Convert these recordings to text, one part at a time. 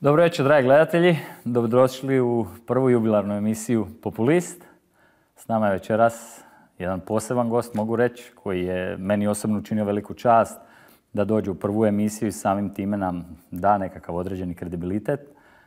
Dobro večer, dragi gledatelji. Dobrodošli u prvu jubilarnu emisiju Populist. S nama je večeras jedan poseban gost, mogu reći, koji je meni osobno učinio veliku čast da dođe u prvu emisiju i samim time nam da nekakav određeni kredibilitet.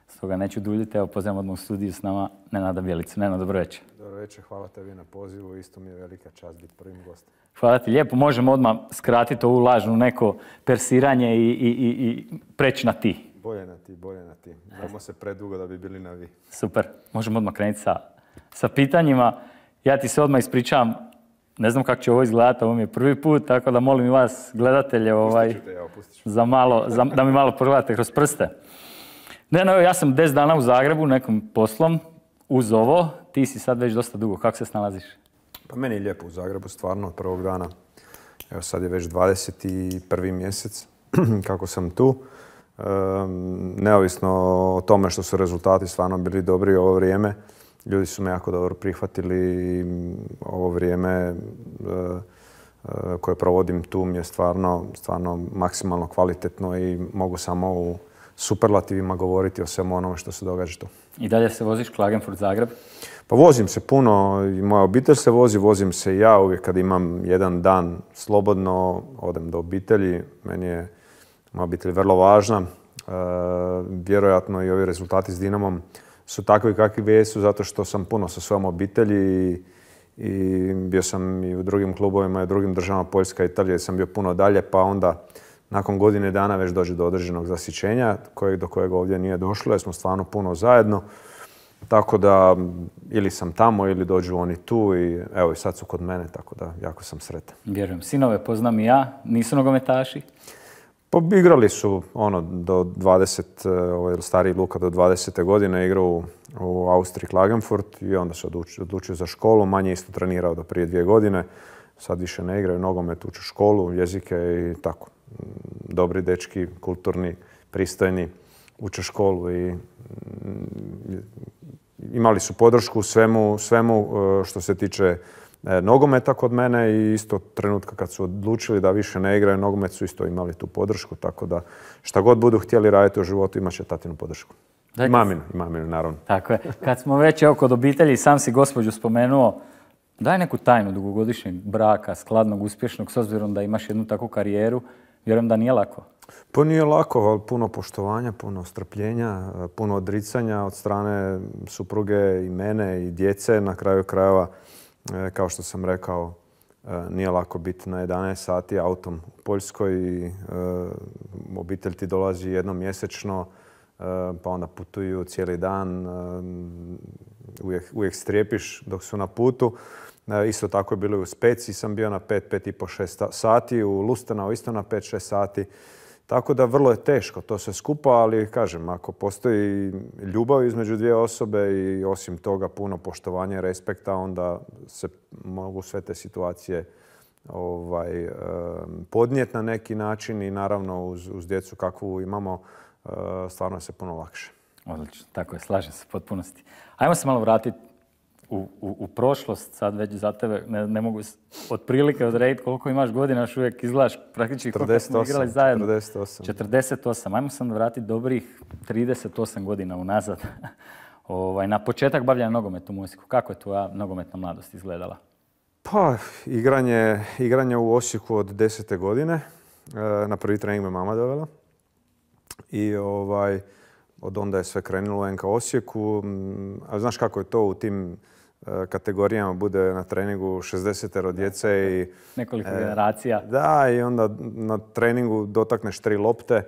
Stoga neću duljiti, evo pozivam odmah u studiju s nama Nenada Bjelicu. Nenada, dobro večer. Dobro večer, hvala tebi na pozivu, isto mi je velika čast biti prvim gostom. Hvala ti lijepo, možemo odmah skratiti ovu lažnu neko persiranje i, i, i preći na ti. Bolje na ti, bolje na ti. Znamo se predugo da bi bili na vi. Super, možemo odmah krenuti sa, sa pitanjima. Ja ti se odmah ispričam, ne znam kako će ovo izgledati, ovo mi je prvi put, tako da molim vas, gledatelje, ovaj, za malo, da mi malo pogledate kroz prste. Ne, no, ja sam 10 dana u Zagrebu nekom poslom, uz ovo, ti si sad već dosta dugo, kako se snalaziš? Pa meni je lijepo u Zagrebu, stvarno, od prvog dana. Evo sad je već 21. mjesec, kako sam tu neovisno o tome što su rezultati stvarno bili dobri ovo vrijeme, ljudi su me jako dobro prihvatili ovo vrijeme e, e, koje provodim tu mi je stvarno, stvarno maksimalno kvalitetno i mogu samo u superlativima govoriti o svemu onome što se događa tu. I dalje se voziš Klagenfurt Zagreb? Pa vozim se puno, i moja obitelj se vozi, vozim se i ja uvijek kad imam jedan dan slobodno, odem do obitelji, meni je moja obitelj vrlo važna. E, vjerojatno i ovi rezultati s Dinamom su takvi kakvi jesu zato što sam puno sa svojom obitelji i, bio sam i u drugim klubovima i u drugim državama Poljska i Italija sam bio puno dalje pa onda nakon godine dana već dođe do određenog zasićenja do kojeg ovdje nije došlo jer smo stvarno puno zajedno. Tako da ili sam tamo ili dođu oni tu i evo i sad su kod mene tako da jako sam sretan. Vjerujem, sinove poznam i ja, nisu nogometaši. Pa igrali su ono do 20, e, ovaj, stariji Luka do 20. godine igrao u, u Austriji Klagenfurt i onda se odlučio za školu, manje isto trenirao do prije dvije godine. Sad više ne igraju nogomet, uče školu, jezike i tako. Mm, dobri dečki, kulturni, pristojni, uče školu i mm, imali su podršku svemu, svemu e, što se tiče E, nogometa kod mene i isto trenutka kad su odlučili da više ne igraju nogomet su isto imali tu podršku, tako da šta god budu htjeli raditi u životu imat će tatinu podršku. I maminu, naravno. Tako je. Kad smo već evo kod obitelji, sam si gospođu spomenuo, daj neku tajnu dugogodišnjeg braka, skladnog, uspješnog, s obzirom da imaš jednu takvu karijeru, vjerujem da nije lako. Pa nije lako, ali puno poštovanja, puno strpljenja, puno odricanja od strane supruge i mene i djece, na kraju krajeva E, kao što sam rekao, e, nije lako biti na 11 sati autom u Poljskoj i e, obitelj ti dolazi jednom mjesečno, pa onda putuju cijeli dan, uvijek, strijepiš dok su na putu. Isto tako je bilo i u Speci, sam bio na 5, 5 i po, 6 sati, u Lustanao isto na 5, 6 sati. Tako da vrlo je teško to sve skupa, ali kažem, ako postoji ljubav između dvije osobe i osim toga puno poštovanja i respekta, onda se mogu sve te situacije ovaj, eh, podnijeti na neki način i naravno uz, uz djecu kakvu imamo eh, stvarno se puno lakše. Odlično, tako je, slažem se potpunosti. Ajmo se malo vratiti u, prošlost, sad već za tebe ne, mogu otprilike odrediti koliko imaš godina, još uvijek izgledaš praktički koliko smo igrali zajedno. 48. 48. Ajmo sam vratiti dobrih 38 godina unazad. Ovaj, na početak bavljanja nogometom u Osijeku. Kako je tvoja nogometna mladost izgledala? Pa, igranje, igranje u Osijeku od desete godine. E, na prvi trening me mama dovela. I ovaj, od onda je sve krenulo u NK Osijeku. Mm, a znaš kako je to u tim kategorijama bude na treningu 60 djece i... Nekoliko e, generacija. Da, i onda na treningu dotakneš tri lopte, e,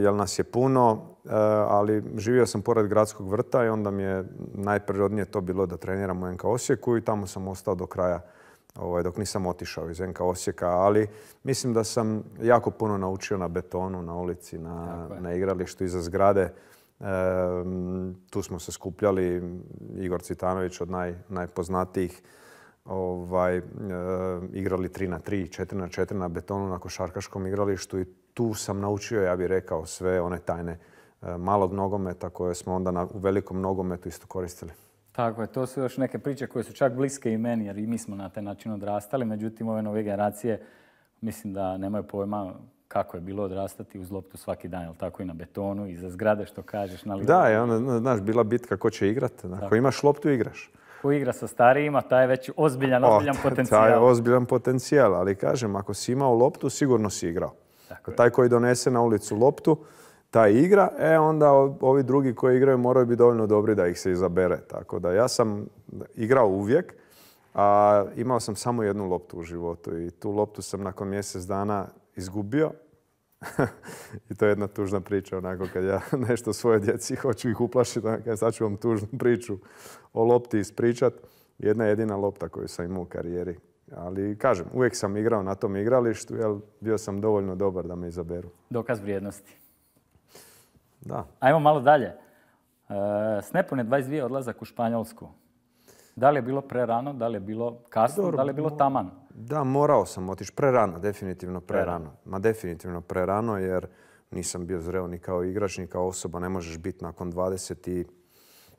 jer nas je puno, e, ali živio sam pored gradskog vrta i onda mi je najprirodnije to bilo da treniram u NK Osijeku i tamo sam ostao do kraja ovaj, dok nisam otišao iz NK Osijeka, ali mislim da sam jako puno naučio na betonu, na ulici, na igralištu iza zgrade tu smo se skupljali, Igor Citanović od najpoznatijih, ovaj, eh, igrali 3 na 3, 4 na 4 na betonu na košarkaškom igralištu i tu sam naučio, ja bih rekao, sve one tajne eh, malog nogometa koje smo onda na, u velikom nogometu isto koristili. Tako je, to su još neke priče koje su čak bliske i meni jer i mi smo na taj način odrastali, međutim ove nove generacije mislim da nemaju pojma kako je bilo odrastati uz loptu svaki dan, jel tako i na betonu, iza zgrade što kažeš. Na da, je znaš, bila bitka ko će igrati. Ako imaš loptu, igraš. Ko igra sa starijima, taj je već ozbiljan, ozbiljan potencijal. Taj je ozbiljan potencijal, ali kažem, ako si imao loptu, sigurno si igrao. taj koji donese na ulicu loptu, taj igra, e onda ovi drugi koji igraju moraju biti dovoljno dobri da ih se izabere. Tako da ja sam igrao uvijek, a imao sam samo jednu loptu u životu i tu loptu sam nakon mjesec dana izgubio I to je jedna tužna priča, onako kad ja nešto svoje djeci hoću ih uplašiti, ja sad ću vam tužnu priču o lopti ispričat. Jedna jedina lopta koju sam imao u karijeri. Ali kažem, uvijek sam igrao na tom igralištu, jer bio sam dovoljno dobar da me izaberu. Dokaz vrijednosti. Da. Ajmo malo dalje. E, s nepune 22 odlazak u Španjolsku. Da li je bilo prerano, da li je bilo kasno, da li je bilo taman? Da, morao sam otići prerano, definitivno prerano. Ma definitivno prerano jer nisam bio zreo ni kao igrač, ni kao osoba. Ne možeš biti nakon 20 i,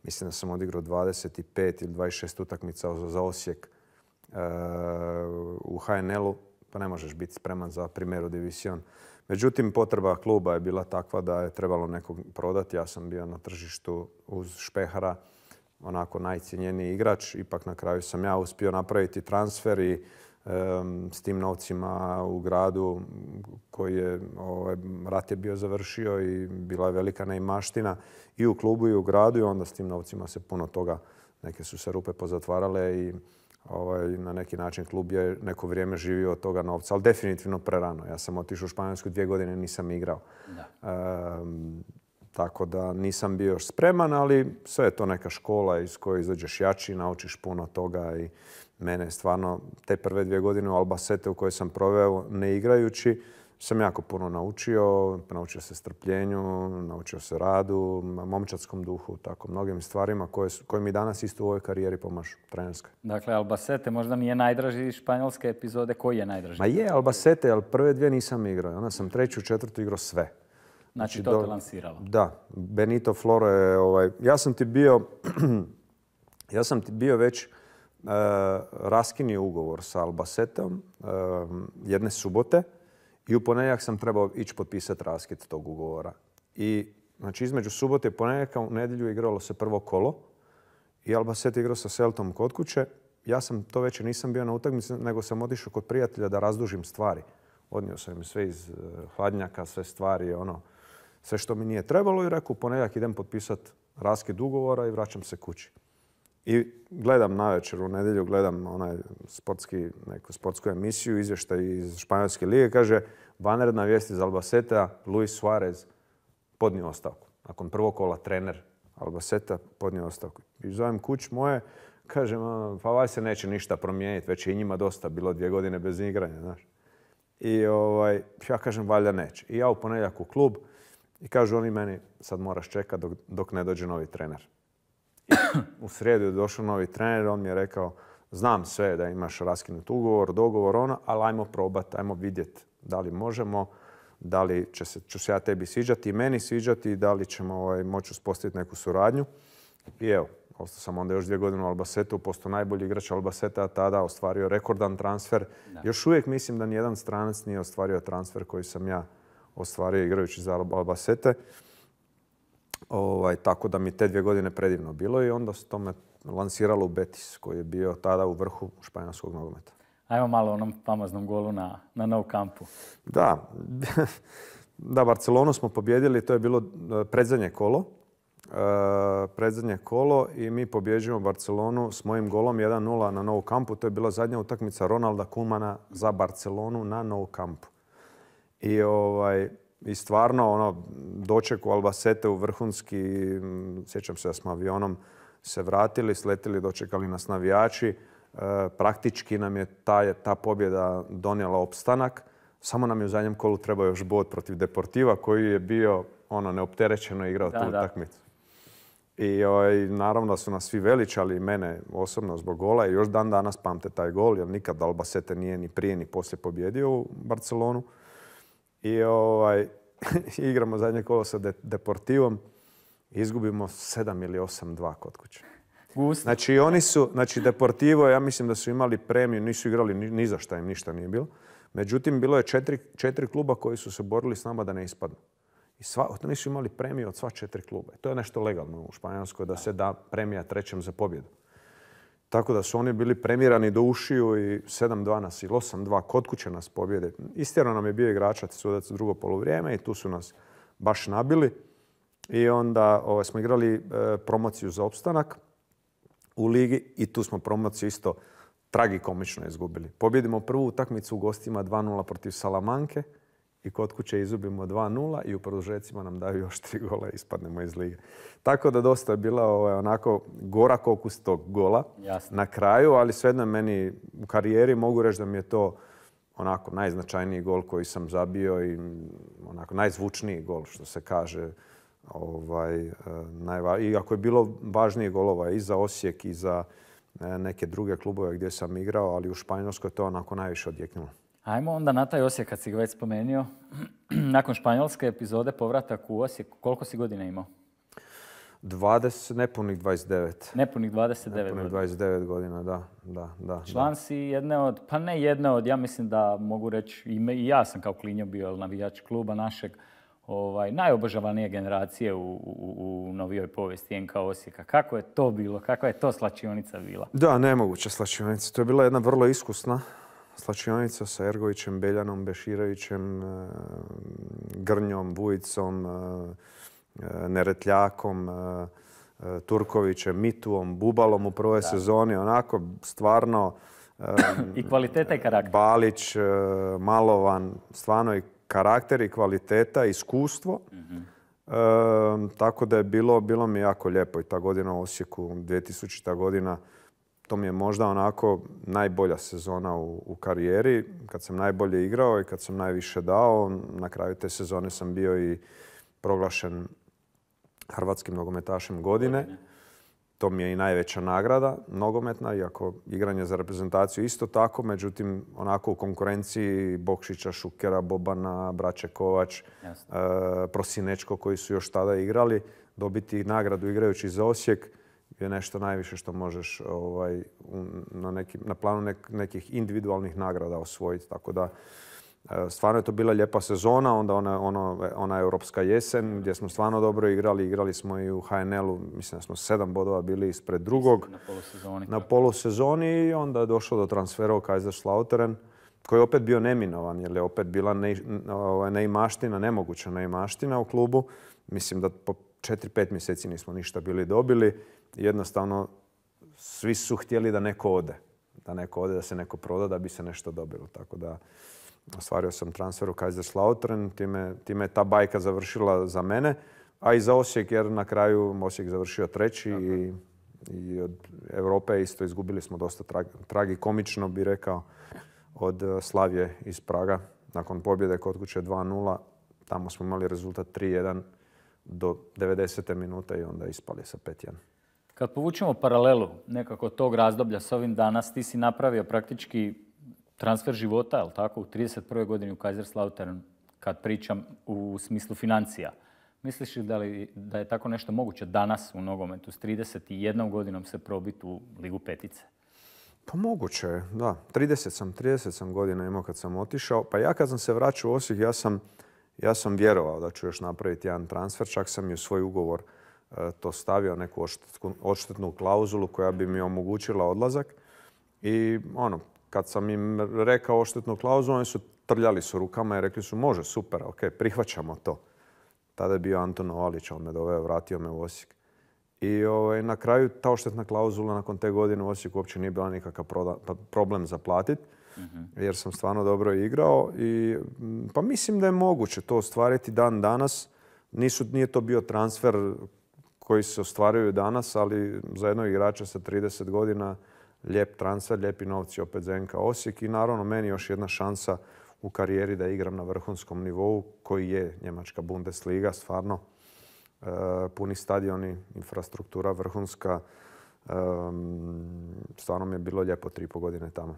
mislim da sam odigrao 25 ili 26 utakmica za Osijek e, u HNL-u, pa ne možeš biti spreman za primjeru division. Međutim, potreba kluba je bila takva da je trebalo nekog prodati. Ja sam bio na tržištu uz Špehara, onako najcijenjeniji igrač. Ipak na kraju sam ja uspio napraviti transfer i s tim novcima u gradu koji je ovaj, rat je bio završio i bila je velika neimaština i u klubu i u gradu i onda s tim novcima se puno toga, neke su se rupe pozatvarale i ovaj, na neki način klub je neko vrijeme živio od toga novca, ali definitivno prerano. Ja sam otišao u Španjolsku dvije godine, nisam igrao. Tako da nisam bio još spreman, ali sve je to neka škola iz koje izađeš jači, naučiš puno toga i mene stvarno te prve dvije godine u Albacete u kojoj sam proveo ne igrajući, sam jako puno naučio. Naučio se strpljenju, naučio se radu, momčatskom duhu, tako mnogim stvarima koje, mi danas isto u ovoj karijeri pomažu, trenerskoj. Dakle, Albacete možda nije najdraži španjolske epizode. Koji je najdraži? Ma je Albacete, ali prve dvije nisam igrao. Onda sam treću, četvrtu igrao sve. Znači, znači, to te lansiralo. Da. Benito Floro je... Ovaj, ja sam ti bio... ja sam ti bio već... E, raskinio ugovor sa Albasetom, e, jedne subote i u ponedjeljak sam trebao ići potpisati raskid tog ugovora. I znači između subote i ponedjeljaka u nedjelju igralo se prvo kolo i Albaset igrao sa Seltom kod kuće. Ja sam to već nisam bio na utakmici, nego sam otišao kod prijatelja da razdužim stvari. Odnio sam im sve iz e, hladnjaka, sve stvari, ono, sve što mi nije trebalo i rekao, ponedjeljak idem potpisati raskid ugovora i vraćam se kući. I gledam na večer, u nedjelju gledam onaj sportski, neku sportsku emisiju, izvještaj iz Španjolske lige, kaže vanredna vijest iz Albaceta, Luis Suarez podnio ostavku. Nakon prvog kola trener Albaceta podnio ostavku. I zovem kuć moje, kažem, pa ovaj se neće ništa promijeniti, već je i njima dosta bilo dvije godine bez igranja, znaš. I ovaj, ja kažem, valjda neće. I ja u ponedjeljak u klub, i kažu oni meni, sad moraš čekati dok, ne dođe novi trener. u srijedu je došao novi trener, on mi je rekao, znam sve da imaš raskinut ugovor, dogovor, ono, ali ajmo probati, ajmo vidjet da li možemo, da li će se, ću se ja tebi sviđati i meni sviđati i da li ćemo ovaj, moći uspostaviti neku suradnju. I evo, ostao sam onda još dvije godine u Albasetu, postao najbolji igrač Albaseta, a tada ostvario rekordan transfer. Još uvijek mislim da nijedan stranac nije ostvario transfer koji sam ja ostvario igrajući za Albacete. Ovaj, tako da mi te dvije godine predivno bilo i onda se tome lansiralo u Betis koji je bio tada u vrhu španjolskog nogometa. Ajmo malo onom famoznom golu na, na Nou Campu. Da, da, Barcelonu smo pobjedili, to je bilo e, predzadnje kolo. E, predzadnje kolo i mi pobjeđujemo Barcelonu s mojim golom 1-0 na Nou Campu. To je bila zadnja utakmica Ronalda Kumana za Barcelonu na Nou Campu. I, ovaj, i stvarno ono, doček u Albacete u vrhunski, sjećam se da smo avionom se vratili, sletili, dočekali nas navijači. E, praktički nam je ta, ta pobjeda donijela opstanak. Samo nam je u zadnjem kolu trebao još bod protiv Deportiva koji je bio ono neopterećeno igrao tu utakmicu. I ovaj, naravno da su nas svi veličali, mene osobno zbog gola i još dan danas pamte taj gol jer nikad Albacete nije ni prije ni poslije pobjedio u Barcelonu. I ovaj, igramo zadnje kolo sa Deportivom. Izgubimo 7 ili 8-2 kod kuće. Znači, oni su, znači Deportivo, ja mislim da su imali premiju, nisu igrali ni, za šta im ništa nije bilo. Međutim, bilo je četiri, kluba koji su se borili s nama da ne ispadnu. I oni su imali premiju od sva četiri kluba. To je nešto legalno u Španjolskoj, da se da premija trećem za pobjedu. Tako da su oni bili premirani do ušiju i 7-2 nas ili 8-2 kod kuće nas pobjede. Istjerno nam je bio igračac sudac drugo poluvrijeme i tu su nas baš nabili. I onda ovaj, smo igrali e, promociju za opstanak u ligi i tu smo promociju isto tragikomično izgubili. Pobjedimo prvu utakmicu u gostima 2-0 protiv Salamanke i kod kuće izubimo 2-0 i u produžecima nam daju još tri gola i ispadnemo iz lige. Tako da dosta je bila ovaj, onako gora kokus tog gola na kraju, ali svejedno meni u karijeri mogu reći da mi je to onako najznačajniji gol koji sam zabio i mm, onako najzvučniji gol što se kaže. Ovaj, e, I ako je bilo važnije golova i za Osijek i za e, neke druge klubove gdje sam igrao, ali u Španjolskoj to onako najviše odjeknilo. Ajmo onda na taj Osijek, kad si ga već spomenio Nakon španjolske epizode povratak u Osijek, koliko si godina imao? 20, nepunih 29. Nepunih 29 29 godina, da. da, da Član si jedne od, pa ne jedne od, ja mislim da mogu reći, i ja sam kao klinjo bio navijač kluba našeg, ovaj, najobožavanije generacije u, u novijoj povijesti NK Osijeka. Kako je to bilo? Kakva je to slačionica bila? Da, nemoguća slačionica. To je bila jedna vrlo iskusna slačionica sa Ergovićem, Beljanom, Beširovićem, e, Grnjom, Vujicom, e, e, Neretljakom, Turkovićem, Mituom, Bubalom u prvoj sezoni. Onako, stvarno... I kvaliteta i karakter. Balić, Malovan, stvarno i karakter i kvaliteta, iskustvo. Mhm. tako da je bilo, bilo mi jako lijepo i ta godina u Osijeku, 2000. godina, to mi je možda onako najbolja sezona u, karijeri, kad sam najbolje igrao i kad sam najviše dao. Na kraju te sezone sam bio i proglašen hrvatskim nogometašem godine. To mi je i najveća nagrada nogometna, iako igranje za reprezentaciju isto tako. Međutim, onako u konkurenciji Bokšića, Šukera, Bobana, Braće Kovač, e, Prosinečko koji su još tada igrali, dobiti nagradu igrajući za Osijek je nešto najviše što možeš ovaj, na, neki, na planu nek, nekih individualnih nagrada osvojiti. Tako da, e, stvarno je to bila lijepa sezona, onda ona, ono, ona europska jesen gdje smo stvarno dobro igrali. Igrali smo i u HNL-u, mislim da smo sedam bodova bili ispred drugog. Na polusezoni. Na polusezoni i onda je došlo do transfera u Slauteren koji je opet bio neminovan jer je opet bila ne, ovaj, neimaština, nemoguća neimaština u klubu. Mislim da po četiri, pet mjeseci nismo ništa bili dobili jednostavno svi su htjeli da neko ode. Da neko ode, da se neko proda, da bi se nešto dobilo. Tako da ostvario sam transfer u Kaiserslautern, time, time je ta bajka završila za mene, a i za Osijek jer na kraju Osijek završio treći i i od Europe isto izgubili smo dosta komično bi rekao, od eh, Slavije iz Praga. Nakon pobjede kod kuće 2-0, tamo smo imali rezultat 3-1 do 90. minute i onda ispali sa 5-1. Kad povučemo paralelu nekako tog razdoblja s ovim danas, ti si napravio praktički transfer života, tako, u 31. godini u Kaiserslautern, kad pričam u smislu financija. Misliš li da, li da je tako nešto moguće danas u nogometu s 31 godinom se probiti u Ligu petice? Pa moguće je, da. 30 sam, 30 sam godina imao kad sam otišao. Pa ja kad sam se vraćao u Osijek, ja sam, ja sam vjerovao da ću još napraviti jedan transfer. Čak sam i u svoj ugovor E, to stavio neku odštetnu klauzulu koja bi mi omogućila odlazak. I ono, kad sam im rekao odštetnu klauzulu, oni su trljali su rukama i rekli su može, super, ok, prihvaćamo to. Tada je bio Anton Ovalić, on me doveo, vratio me u Osijek. I ovaj, na kraju ta oštetna klauzula nakon te godine u Osijeku uopće nije bila nikakav pa, problem za platiti mhm. Jer sam stvarno dobro igrao i mm, pa mislim da je moguće to ostvariti dan danas. nije to bio transfer koji se ostvaruju danas, ali za jednog igrača sa 30 godina lijep transfer, lijepi novci opet Osijek i naravno meni još jedna šansa u karijeri da igram na vrhunskom nivou koji je Njemačka Bundesliga, stvarno e, puni stadioni, infrastruktura vrhunska. E, stvarno mi je bilo lijepo tri po godine tamo.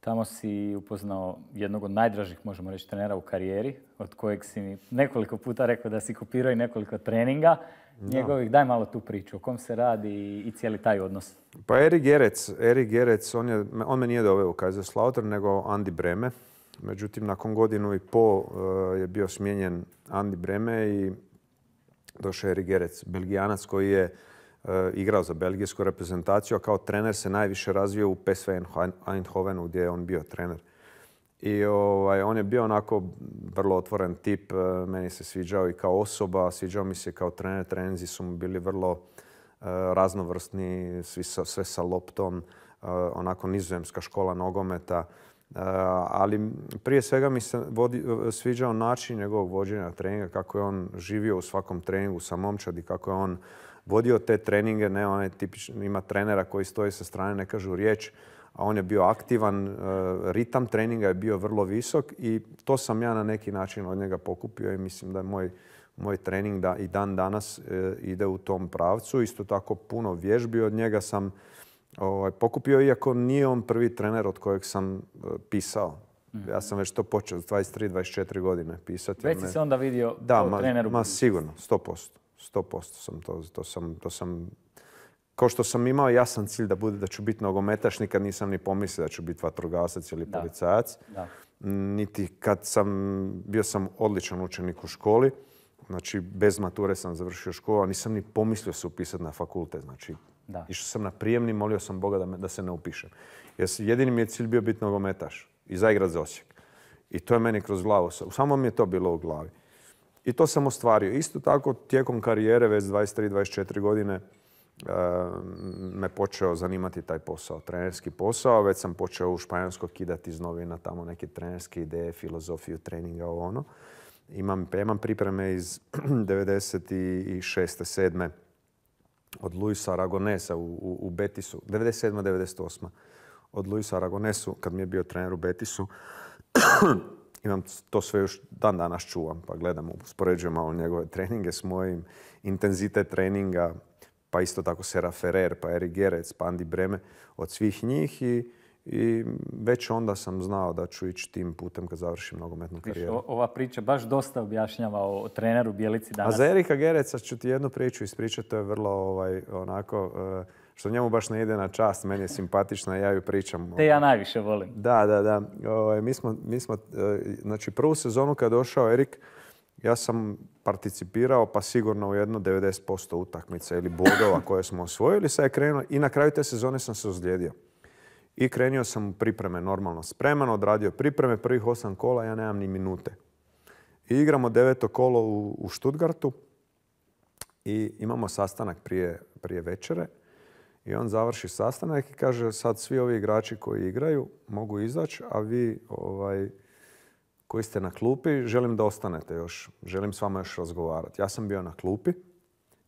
Tamo si upoznao jednog od najdražih, možemo reći, trenera u karijeri, od kojeg si mi nekoliko puta rekao da si kopirao i nekoliko treninga. Njegovih, daj malo tu priču, o kom se radi i cijeli taj odnos. Pa Eri Gerec, Eri Gerec, on, je, me nije doveo u Kaiserslautern, nego Andi Breme. Međutim, nakon godinu i pol eh, je bio smijenjen Andi Breme i došao Eri Gerec, belgijanac koji je Eh, igrao za belgijsku reprezentaciju, a kao trener se najviše razvio u PSV Eindhovenu gdje je on bio trener. I ovaj, on je bio onako vrlo otvoren tip, eh, meni se sviđao i kao osoba, sviđao mi se kao trener, trenzi su mu bili vrlo uh, raznovrsni, svi sve sa loptom, onako nizozemska škola nogometa. ali prije svega mi se vodi, sviđao način njegovog vođenja treninga, kako je on živio u svakom treningu sa momčadi, kako je on vodio te treninge, ne onaj tipični, ima trenera koji stoji sa strane, ne kažu riječ, a on je bio aktivan, e, ritam treninga je bio vrlo visok i to sam ja na neki način od njega pokupio i mislim da je moj, moj trening da i dan danas e, ide u tom pravcu. Isto tako puno vježbi od njega sam ovaj, pokupio, iako nije on prvi trener od kojeg sam e, pisao. Mhm. Ja sam već to počeo, 23-24 godine pisati. Već si se onda vidio da, ma, treneru? Ma sigurno, 100% posto sam to, to sam, to sam kao što sam imao jasan cilj da bude da ću biti nogometaš, nikad nisam ni pomislio da ću biti vatrogasac ili policajac. Niti kad sam, bio sam odličan učenik u školi, znači bez mature sam završio školu, a nisam ni pomislio se upisati na fakulte. Znači, da. išao sam na prijemni, molio sam Boga da, da se ne upišem. Jer jedini mi je cilj bio biti nogometaš i zaigrat za Osijek. I to je meni kroz glavu, samo mi je to bilo u glavi. I to sam ostvario. Isto tako, tijekom karijere, već 23-24 godine, e, me počeo zanimati taj posao, trenerski posao. Već sam počeo u Španjolskoj kidati iz novina tamo neke trenerske ideje, filozofiju, treninga, ovo ono. Imam, imam pripreme iz 96. 7. od Luisa Aragonesa u, u, u Betisu. 97. 98. Od Luisa Aragonesu, kad mi je bio trener u Betisu. imam to sve još dan danas čuvam, pa gledam, uspoređujem malo njegove treninge s mojim, intenzitet treninga, pa isto tako Sera Ferrer, pa Eri Gerec, pa Breme, od svih njih i, već onda sam znao da ću ići tim putem kad završim nogometnu karijeru. ova priča baš dosta objašnjava o treneru Bjelici danas. A za Erika Gereca ću ti jednu priču ispričati, to je vrlo ovaj, onako... Eh, što njemu baš ne ide na čast, meni je simpatična, ja ju pričam. Te ja ono. najviše volim. Da, da, da. Ovaj, mi smo, mi smo, e, znači prvu sezonu kad je došao Erik, ja sam participirao pa sigurno u jedno 90% utakmica ili bodova koje smo osvojili. Sad je krenuo i na kraju te sezone sam se ozlijedio. I krenio sam u pripreme normalno spreman, odradio pripreme, prvih osam kola, ja nemam ni minute. I igramo deveto kolo u, u Štutgartu i imamo sastanak prije, prije večere i on završi sastanak i kaže sad svi ovi igrači koji igraju mogu izaći, a vi ovaj, koji ste na klupi želim da ostanete još, želim s vama još razgovarati. Ja sam bio na klupi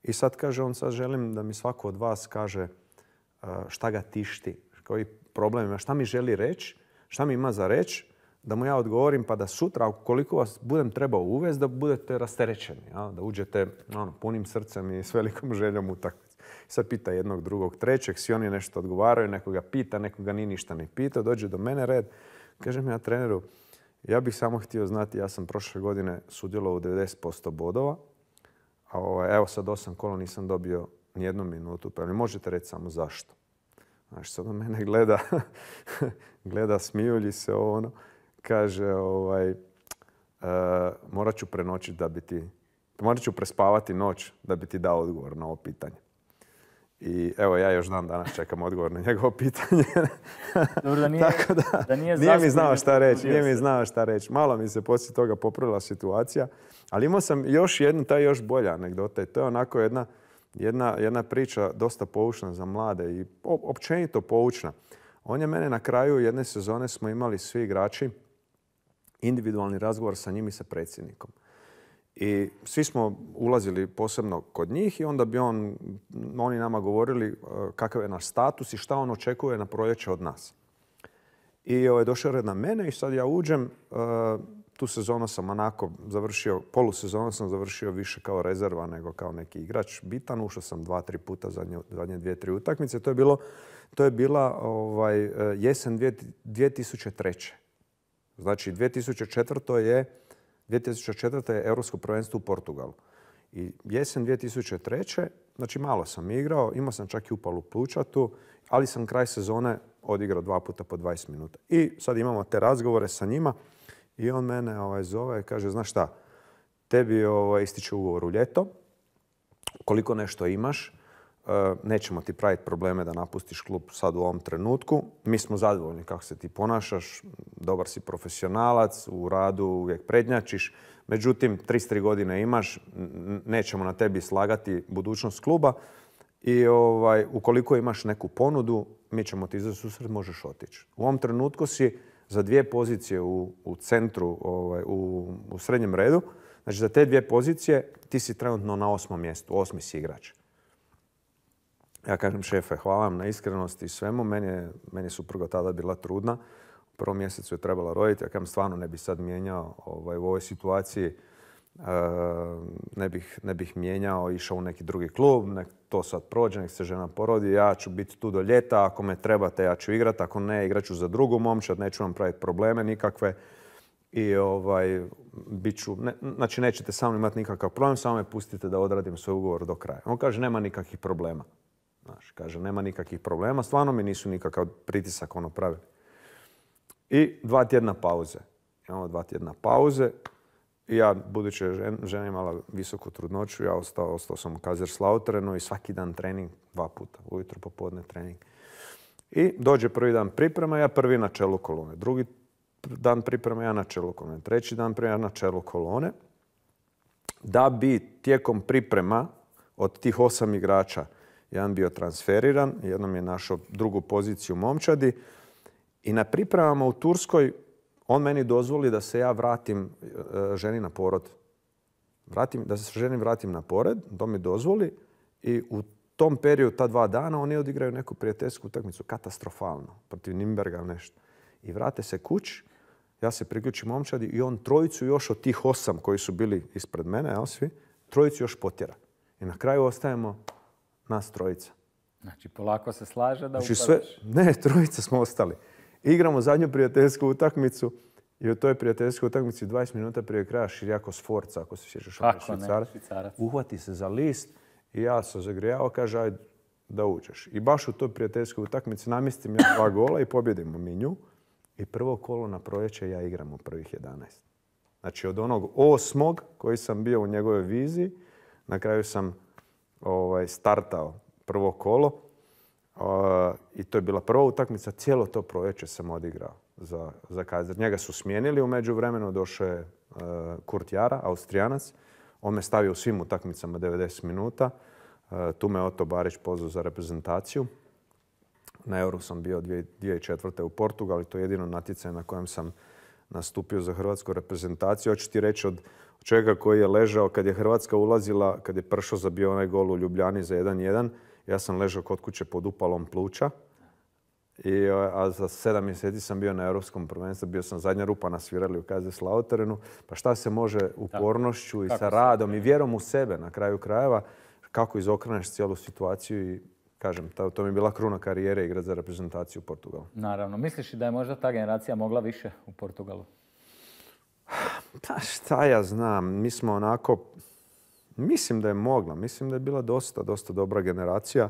i sad kaže on sad želim da mi svako od vas kaže eh, šta ga tišti, koji problem ima, šta mi želi reći, šta mi ima za reći, da mu ja odgovorim pa da sutra, ukoliko vas budem trebao uvesti, da budete rasterećeni, da uđete ono, punim srcem i s velikom željom utakmicu. Sad pita jednog, drugog, trećeg, svi oni nešto odgovaraju, nekoga pita, nekoga ni ništa ne pita, dođe do mene red. Kažem ja treneru, ja bih samo htio znati, ja sam prošle godine sudjelo u 90% bodova, a ovaj, evo sad osam kola nisam dobio ni jednu minutu, pa mi možete reći samo zašto? Znaš, sad on mene gleda, gleda smijulji se ono, kaže ovaj, e, morat ću prenoći da bi ti, morat ću prespavati noć da bi ti dao odgovor na ovo pitanje. I evo ja još dan danas čekam odgovor na njegovo pitanje. Dobro, da nije, Tako da, nije, mi znao šta reći, nije mi znao šta reći. Malo mi se poslije toga popravila situacija. Ali imao sam još jednu, taj još bolja anegdota i to je onako jedna, jedna, jedna priča dosta poučna za mlade i općenito poučna. On je mene na kraju jedne sezone smo imali svi igrači individualni razgovor sa njim i sa predsjednikom. I svi smo ulazili posebno kod njih i onda bi on, oni nama govorili e, kakav je naš status i šta on očekuje na proljeće od nas. I ovaj, je došao red na mene i sad ja uđem, e, tu sezonu sam onako završio, polusezonu sam završio više kao rezerva nego kao neki igrač bitan. Ušao sam dva, tri puta zadnje, zadnje dvije, tri utakmice. To je, bilo, to je bila ovaj, e, jesen 2003. Znači 2004. je 2004. je Europsko prvenstvo u Portugalu. I jesen 2003. Znači malo sam igrao, imao sam čak i upalu plučatu, ali sam kraj sezone odigrao dva puta po 20 minuta. I sad imamo te razgovore sa njima i on mene ovaj, zove i kaže, znaš šta, tebi ovaj, ističe ugovor u ljeto, koliko nešto imaš, E, nećemo ti praviti probleme da napustiš klub sad u ovom trenutku. Mi smo zadovoljni kako se ti ponašaš, dobar si profesionalac, u radu uvijek prednjačiš. Međutim, 33 godine imaš, nećemo na tebi slagati budućnost kluba i ovaj, ukoliko imaš neku ponudu, mi ćemo ti za susret, možeš otići. U ovom trenutku si za dvije pozicije u, centru, ovaj, u, srednjem redu, znači za te dvije pozicije ti si trenutno na osmom mjestu, osmi si igrač. Ja kažem, šefe, hvala vam na iskrenosti i svemu. Meni je, meni supruga tada bila trudna. U prvom mjesecu je trebala roditi. Ja kažem, stvarno ne bih sad mijenjao ovaj, u ovoj situaciji. E, ne, bih, mijenjao, išao u neki drugi klub, nek to sad prođe, nek se žena porodi, ja ću biti tu do ljeta, ako me trebate ja ću igrati, ako ne igrat ću za drugu momčad, neću vam praviti probleme nikakve i ovaj, bit ću, ne, znači nećete sa mnom imati nikakav problem, samo me pustite da odradim svoj ugovor do kraja. On kaže nema nikakvih problema. Znaš, kaže, nema nikakvih problema, stvarno mi nisu nikakav pritisak ono pravili. I dva tjedna pauze. Imamo dva tjedna pauze. I ja, budući žen, žena imala visoku trudnoću, ja ostao, sam u Kazir Slautrenu i svaki dan trening, dva puta, ujutro popodne trening. I dođe prvi dan priprema, ja prvi na čelu kolone. Drugi dan priprema, ja na čelu kolone. Treći dan priprema, ja na čelu kolone. Da bi tijekom priprema od tih osam igrača jedan bio transferiran, jednom je našao drugu poziciju momčadi. I na pripremama u Turskoj on meni dozvoli da se ja vratim e, ženi na porod. Vratim, da se ženi vratim na pored, to mi dozvoli. I u tom periodu, ta dva dana, oni odigraju neku prijateljsku utakmicu katastrofalno protiv Nimberga nešto. I vrate se kuć, ja se priključim momčadi i on trojicu još od tih osam koji su bili ispred mene, trojicu još potjera. I na kraju ostajemo nas trojica. Znači, polako se slaže da znači, Ne, trojica smo ostali. Igramo zadnju prijateljsku utakmicu i u toj prijateljskoj utakmici 20 minuta prije kraja Širjako Sforca, ako se sjećaš ono švicarac, uhvati se za list i ja se zagrijao, kaže, aj da uđeš. I baš u toj prijateljskoj utakmici namistim ja dva gola i pobjedimo minju. I prvo kolo na proljeće ja igram u prvih 11. Znači od onog osmog koji sam bio u njegovoj viziji, na kraju sam ovaj, startao prvo kolo i to je bila prva utakmica. Cijelo to proječe sam odigrao za, za Njega su smijenili, u međuvremenu došao je e, Kurt Jara, Austrijanac. On me stavio u svim utakmicama 90 minuta. E, tu me Oto Barić pozvao za reprezentaciju. Na Euro sam bio 2004. u Portugali. To je jedino natjecanje na kojem sam nastupio za hrvatsku reprezentaciju. Hoću ti reći od čovjeka koji je ležao kad je Hrvatska ulazila, kad je Pršo zabio onaj gol u Ljubljani za 1-1. Ja sam ležao kod kuće pod upalom pluća. I, a za sedam mjeseci sam bio na Europskom prvenstvu, bio sam zadnja rupa na svirali u Kazeslavterenu. Pa šta se može upornošću i sa radom i vjerom u sebe na kraju krajeva, kako izokreneš cijelu situaciju i kažem, to, mi je bila kruna karijere igrat za reprezentaciju u Portugalu. Naravno. Misliš da je možda ta generacija mogla više u Portugalu? Pa šta ja znam, mi smo onako, mislim da je mogla, mislim da je bila dosta, dosta dobra generacija.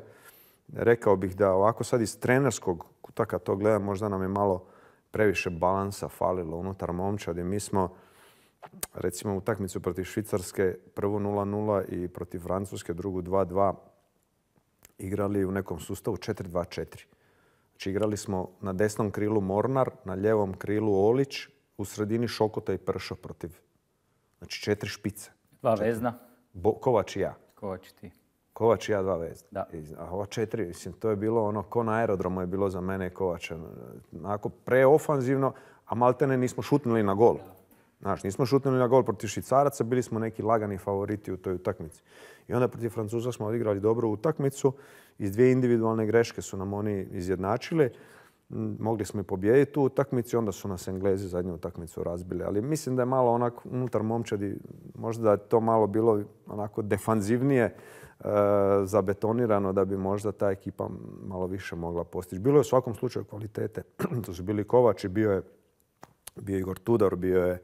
Rekao bih da ovako sad iz trenerskog kuta kad to gledam, možda nam je malo previše balansa falilo unutar momčadi. Mi smo, recimo, utakmicu protiv Švicarske prvu 0-0 i protiv Francuske drugu 2-2 igrali u nekom sustavu 4-2-4. Znači igrali smo na desnom krilu Mornar, na ljevom krilu Olić, u sredini Šokota i Prša protiv. Znači četiri špice. Dva vezna. Bo, Kovač i ja. Kovač i ti. Kovač i ja dva vezna. Da. a ova četiri, mislim, to je bilo ono, ko na aerodromu je bilo za mene Kovača. Onako preofanzivno, a maltene nismo šutnuli na gol. Znaš, nismo šutnuli na gol protiv Švicaraca, bili smo neki lagani favoriti u toj utakmici. I onda protiv Francuza smo odigrali dobru utakmicu. Iz dvije individualne greške su nam oni izjednačili mogli smo i pobijediti tu utakmicu, onda su nas Englezi zadnju utakmicu razbili. Ali mislim da je malo onak unutar momčadi, možda je to malo bilo onako defanzivnije e, zabetonirano da bi možda ta ekipa malo više mogla postići. Bilo je u svakom slučaju kvalitete. to su bili Kovači, bio je bio Igor Tudor, bio je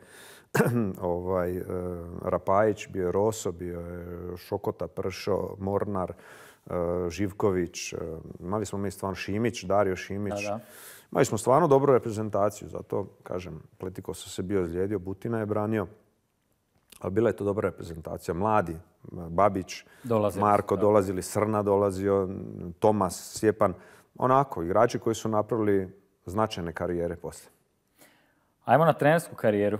ovaj, e, Rapajić, bio je Roso, bio je Šokota Pršo, Mornar. E, Živković, e, imali smo mi stvarno Šimić, Dario Šimić. Imali smo stvarno dobru reprezentaciju, zato, kažem, Pletiko su se bio izlijedio, Butina je branio. Ali bila je to dobra reprezentacija. Mladi, e, Babić, Marko dolazili, Srna dolazio, Tomas, Sjepan. Onako, igrači koji su napravili značajne karijere poslije. Ajmo na trenersku karijeru.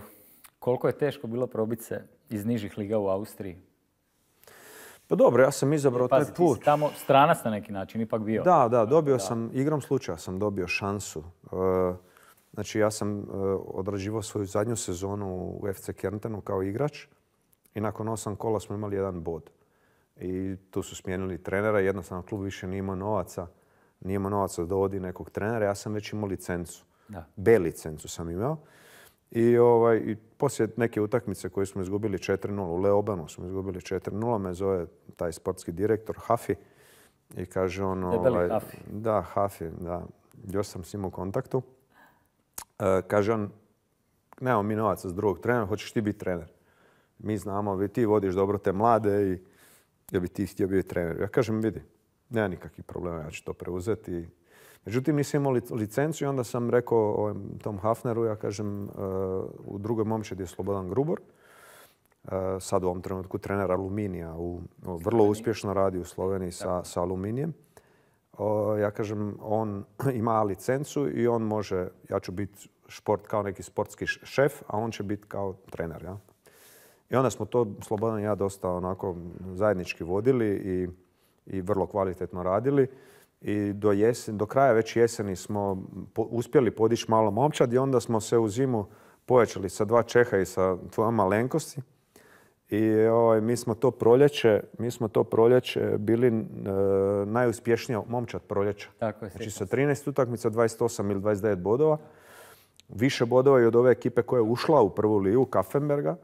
Koliko je teško bilo probiti se iz nižih liga u Austriji pa dobro, ja sam izabrao e, taj put. Pazi, ti si tamo stranac na neki način, ipak bio. Da, da, dobio sam, igrom slučaja sam dobio šansu. E, znači, ja sam e, odrađivao svoju zadnju sezonu u FC Kerntenu kao igrač i nakon osam kola smo imali jedan bod. I tu su smijenili trenera, jednostavno klub više nije imao novaca. Nije imao novaca da dovodi nekog trenera, ja sam već imao licencu. B licencu sam imao. I, ovaj, poslije neke utakmice koje smo izgubili 4-0, u Leobanu smo izgubili 4-0, me zove taj sportski direktor Hafi i kaže on... Ovaj, Hafi. Da, Hafi, da. Još sam s njim u kontaktu. E, kaže on, nemamo mi novaca s drugog trenera, hoćeš ti biti trener. Mi znamo, vi ti vodiš dobro te mlade i jel bi ti htio biti trener. Ja kažem, vidi, nema nikakvih problema, ja ću to preuzeti Međutim, mi svi imali licencu i onda sam rekao Tom Hafneru, ja kažem, e, u drugoj momčadi je Slobodan Grubor, e, sad u ovom trenutku trener Aluminija, u, vrlo uspješno radi u Sloveniji sa, Aluminijem. Ja kažem, on ima licencu i on može, ja ću biti šport kao neki sportski šef, a on će biti kao trener. Ja? I onda smo to, Slobodan i ja, dosta onako zajednički vodili i vrlo kvalitetno radili i do, jesen, do kraja već jeseni smo uspjeli podići malo momčad i onda smo se u zimu pojačali sa dva Čeha i sa tvojom malenkosti. I ovaj, mi smo to proljeće, mi smo to proljeće bili e, najuspješnija momčad proljeća. Tako je, znači sa 13 utakmica 28 ili 29 bodova. Više bodova i od ove ekipe koja je ušla u prvu liju, Kaffenberga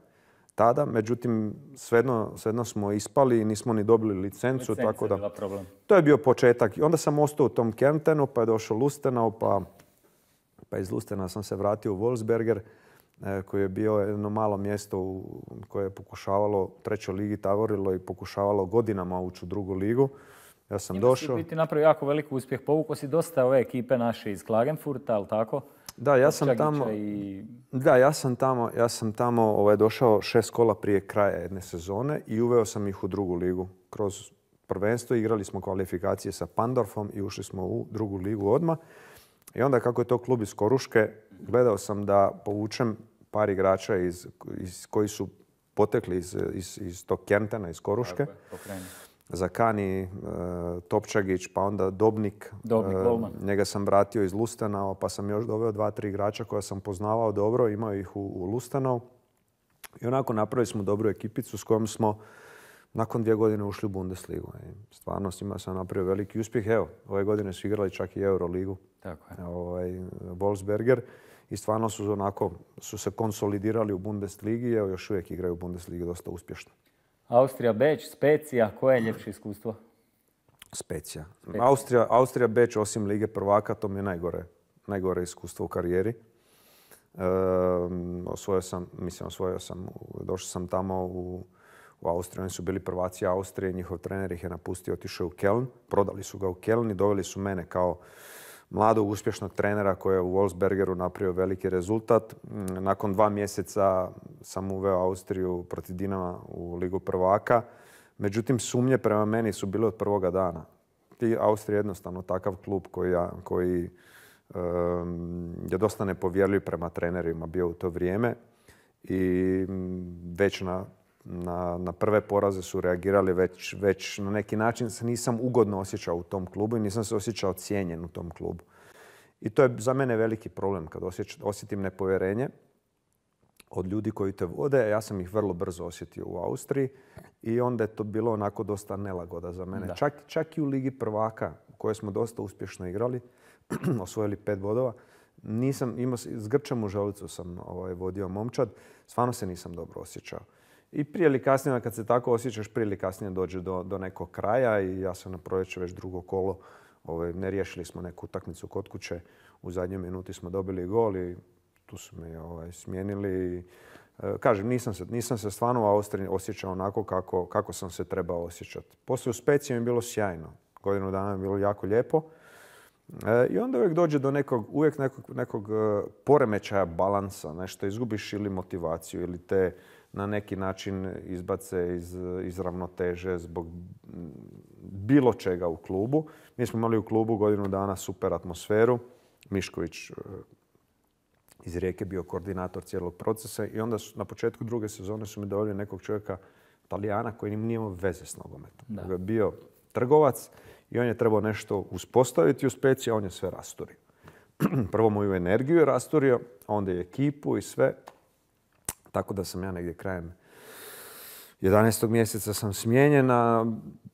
tada, međutim, svejedno, smo ispali i nismo ni dobili licencu. tako da, problem. To je bio početak. I onda sam ostao u tom Kentenu, pa je došao Lustenau, pa, pa iz Lustena sam se vratio u Wolfsberger, eh, koji je bio jedno malo mjesto koje je pokušavalo, trećoj ligi tavorilo i pokušavalo godinama ući u drugu ligu. Ja sam došao. došao. Ti biti napravio jako velik uspjeh. Povukao si dosta ove ekipe naše iz Klagenfurta, ali tako? Da, ja sam tamo... I... Da, ja sam tamo, ja sam tamo ovaj, došao šest kola prije kraja jedne sezone i uveo sam ih u drugu ligu. Kroz prvenstvo igrali smo kvalifikacije sa Pandorfom i ušli smo u drugu ligu odmah. I onda kako je to klub iz Koruške, gledao sam da povučem par igrača iz, koji su potekli iz, tog Kjentena iz Koruške. Zakani, e, Topčagić, pa onda Dobnik. E, njega sam vratio iz Lustanova, pa sam još doveo dva, tri igrača koja sam poznavao dobro, imao ih u, u Lustanov. I onako napravili smo dobru ekipicu s kojom smo nakon dvije godine ušli u Bundesligu. I stvarno s njima sam napravio veliki uspjeh. Evo, ove godine su igrali čak i Euroligu. Tako je. Ovaj, Wolfsberger. I stvarno su onako, su se konsolidirali u Bundesligi. Evo, još uvijek igraju u Bundesligi dosta uspješno. Austrija, Beč, Specija, koje je ljepše iskustvo? Specija. Austrija, Austrija, osim Lige prvaka, to mi je najgore, iskustvo u karijeri. E, osvojio sam, mislim, osvojio sam, došao sam tamo u, u Austriju. Oni su bili prvaci Austrije, njihov trener ih je napustio, otišao u Keln, prodali su ga u Keln i doveli su mene kao mladog uspješnog trenera koji je u Wolfsbergeru napravio veliki rezultat. Mm, nakon dva mjeseca sam uveo Austriju protiv Dinama u Ligu prvaka. Međutim, sumnje prema meni su bile od prvoga dana. Ti Austrija je jednostavno takav klub koji, koji je dosta nepovjerljiv prema trenerima bio u to vrijeme i već na na, prve poraze su reagirali već, već na neki način. Se nisam ugodno osjećao u tom klubu i nisam se osjećao cijenjen u tom klubu. I to je za mene veliki problem kad osjetim nepovjerenje od ljudi koji te vode. Ja sam ih vrlo brzo osjetio u Austriji i onda je to bilo onako dosta nelagoda za mene. Čak, i u Ligi prvaka u kojoj smo dosta uspješno igrali, osvojili pet bodova, nisam imao, s grčem u želicu sam ovaj, vodio momčad, stvarno se nisam dobro osjećao. I prije ili kasnije, kad se tako osjećaš, prije ili kasnije dođe do, do nekog kraja i ja sam na proječe već drugo kolo. Ove, ovaj, ne riješili smo neku utakmicu kod kuće. U zadnjoj minuti smo dobili gol i tu su me ovaj, smijenili. E, kažem, nisam se, nisam se stvarno osjećao onako kako, kako sam se trebao osjećati. Poslije u Speciji mi je bilo sjajno. Godinu dana je bilo jako lijepo. E, I onda uvijek dođe do nekog, uvijek nekog, nekog e, poremećaja balansa. Nešto izgubiš ili motivaciju ili te na neki način izbace iz, iz ravnoteže zbog bilo čega u klubu. Mi smo imali u klubu godinu dana super atmosferu. Mišković e, iz Rijeke bio koordinator cijelog procesa i onda su, na početku druge sezone su mi doveli nekog čovjeka, Talijana, koji nije imao veze s nogometom. Da. Je bio trgovac i on je trebao nešto uspostaviti u speciji, a on je sve rasturio. Prvo moju energiju je rasturio, onda je ekipu i sve. Tako da sam ja negdje krajem 11. mjeseca sam a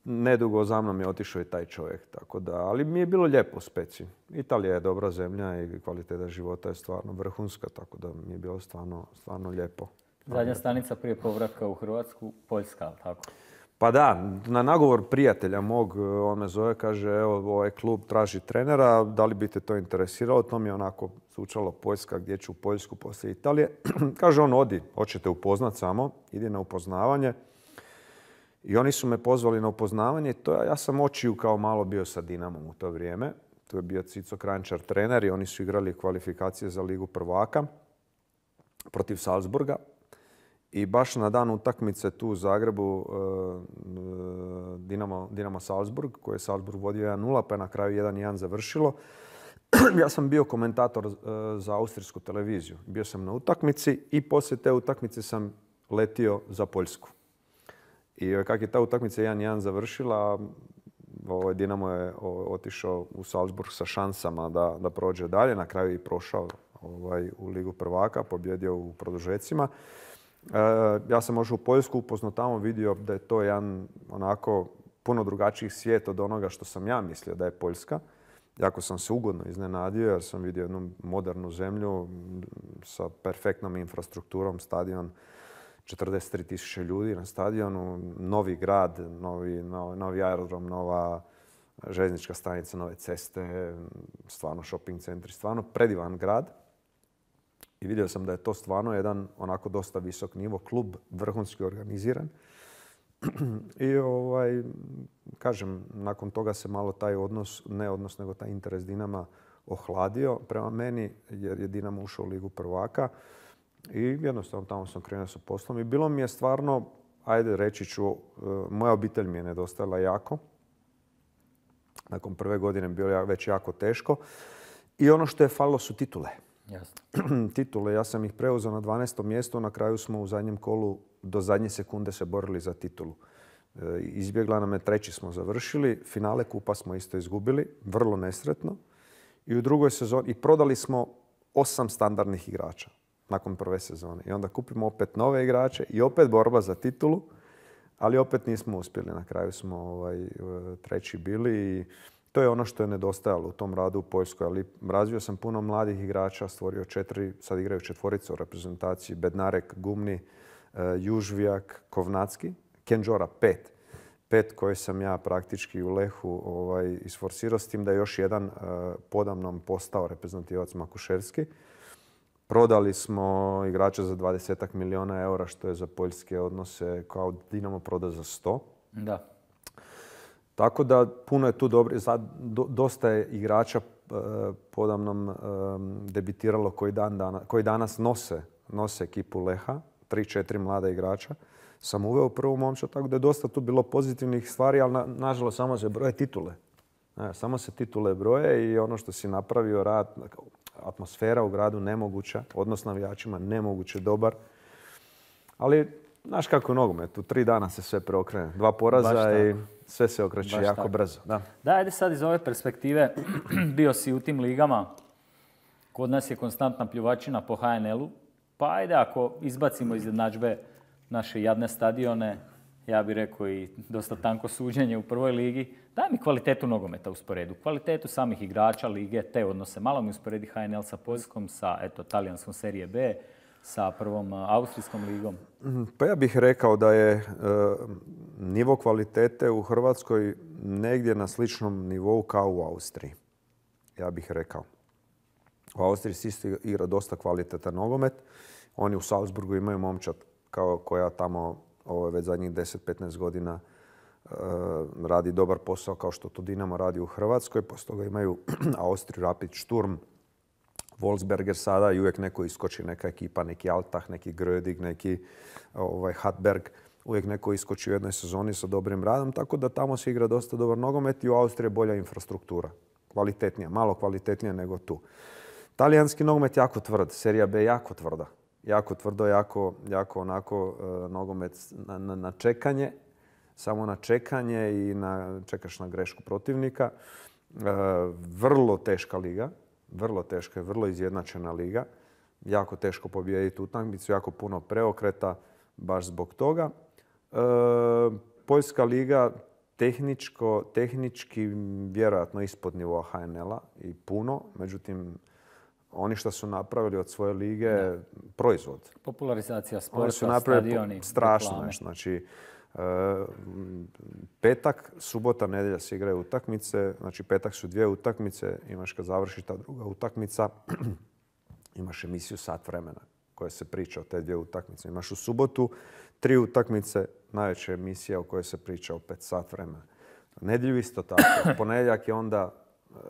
nedugo za mnom je otišao i taj čovjek. Tako da, ali mi je bilo lijepo speci. Italija je dobra zemlja i kvaliteta života je stvarno vrhunska, tako da mi je bilo stvarno, stvarno lijepo. Zadnja stanica prije povratka u Hrvatsku, Poljska, tako? Pa da, na nagovor prijatelja mog, e, on me zove, kaže, evo, ovaj klub traži trenera, da li bi te to interesiralo? To mi je onako zvučalo Poljska, gdje ću u Poljsku poslije Italije. kaže, on odi, hoćete upoznat samo, idi na upoznavanje. I oni su me pozvali na upoznavanje. To, ja sam očiju kao malo bio sa Dinamom u to vrijeme. Tu je bio Cico Krančar trener i oni su igrali kvalifikacije za Ligu prvaka protiv Salzburga. I baš na dan utakmice tu u Zagrebu e, e, Dinamo, Salzburg, koje je Salzburg vodio 1-0, pa je na kraju 1-1 završilo. ja sam bio komentator e, za austrijsku televiziju. Bio sam na utakmici i poslije te utakmice sam letio za Poljsku. I kak je ta utakmica 1-1 završila, ovaj Dinamo je otišao u Salzburg sa šansama da, prođe dalje. Na kraju je i prošao ovaj, u Ligu prvaka, pobjedio u produžecima. E, ja sam možda u Poljsku upoznao tamo vidio da je to jedan onako puno drugačiji svijet od onoga što sam ja mislio da je Poljska. Jako sam se ugodno iznenadio jer sam vidio jednu modernu zemlju sa perfektnom infrastrukturom, stadion 43.000 ljudi na stadionu, novi grad, novi, novi aerodrom, nova željeznička stanica, nove ceste, stvarno shopping centri, stvarno predivan grad. I vidio sam da je to stvarno jedan onako dosta visok nivo, klub vrhunski organiziran. I ovaj, kažem, nakon toga se malo taj odnos, ne odnos nego taj interes Dinama ohladio prema meni jer je Dinamo ušao u Ligu prvaka i jednostavno tamo sam krenuo sa poslom i bilo mi je stvarno, ajde reći ću, eh, moja obitelj mi je nedostajala jako. Nakon prve godine bilo je već jako teško i ono što je falilo su titule. titule. Ja sam ih preuzao na 12. mjestu, na kraju smo u zadnjem kolu do zadnje sekunde se borili za titulu. E, izbjegla nam je treći smo završili, finale kupa smo isto izgubili, vrlo nesretno. I u drugoj sezoni i prodali smo osam standardnih igrača nakon prve sezone. I onda kupimo opet nove igrače i opet borba za titulu, ali opet nismo uspjeli. Na kraju smo ovaj, e, treći bili i to je ono što je nedostajalo u tom radu u Poljskoj, ali razvio sam puno mladih igrača, stvorio četiri, sad igraju četvorice u reprezentaciji, Bednarek, Gumni, e, Južvijak, Kovnacki, Kenđora pet. Pet koje sam ja praktički u Lehu ovaj, isforsirao s tim da je još jedan e, podamnom postao reprezentativac Makuševski. Prodali smo igrača za 20 miliona eura, što je za poljske odnose kao Dinamo proda za 100. Da. Tako da puno je tu dobro, dosta je igrača eh, podamnom eh, debitiralo koji, danas nose, nose ekipu Leha, tri, četiri mlada igrača. Sam uveo prvu momča, tako da je dosta tu bilo pozitivnih stvari, ali nažalost samo se broje titule. E, samo se titule broje i ono što si napravio, rad, atmosfera u gradu nemoguća, odnos navijačima nemoguće dobar. Ali, znaš kako je nogomet, tri dana se sve preokrene. Dva poraza i sve se okreće jako brzo. Da. da, ajde sad iz ove perspektive, bio si u tim ligama, kod nas je konstantna pljuvačina po HNL-u, pa ajde ako izbacimo iz jednadžbe naše jadne stadione, ja bih rekao i dosta tanko suđenje u prvoj ligi, daj mi kvalitetu nogometa usporedu, kvalitetu samih igrača lige, te odnose. Malo mi usporedi HNL sa Poljskom, sa eto, talijanskom serije B, sa prvom Austrijskom ligom? Mhm, pa ja bih rekao da je e, nivo kvalitete u Hrvatskoj negdje na sličnom nivou kao u Austriji. Ja bih rekao. U Austriji se isto igra dosta kvalitetan nogomet. Oni u Salzburgu imaju momčad kao koja tamo ovo je već zadnjih 10-15 godina e, radi dobar posao kao što to Dinamo radi u Hrvatskoj. Posto toga imaju Austriju Rapid Šturm Wolfsberger sada i uvijek neko iskoči, neka ekipa, neki Altah, neki Grödig, neki ovaj, Hatberg. Uvijek neko iskoči u jednoj sezoni sa dobrim radom, tako da tamo se igra dosta dobar nogomet i u Austriji je bolja infrastruktura. Kvalitetnija, malo kvalitetnija nego tu. Talijanski nogomet jako tvrd, serija B jako tvrda. Jako tvrdo, jako, jako onako e, nogomet na, na, čekanje, samo na čekanje i na, čekaš na grešku protivnika. E, vrlo teška liga, vrlo teška, vrlo izjednačena liga. Jako teško pobijediti utakmicu, jako puno preokreta baš zbog toga. E, Poljska liga tehničko, tehnički vjerojatno ispod nivoa HNL-a i puno. Međutim, oni što su napravili od svoje lige, proizvod. Popularizacija sporta, stadioni. su napravili strašno Znači, E, petak, subota, nedjelja se igraju utakmice. Znači petak su dvije utakmice. Imaš kad završi ta druga utakmica, imaš emisiju sat vremena koja se priča o te dvije utakmice. Imaš u subotu tri utakmice, najveća emisija o kojoj se priča opet sat vremena. Nedjelju isto tako. Ponedjeljak je onda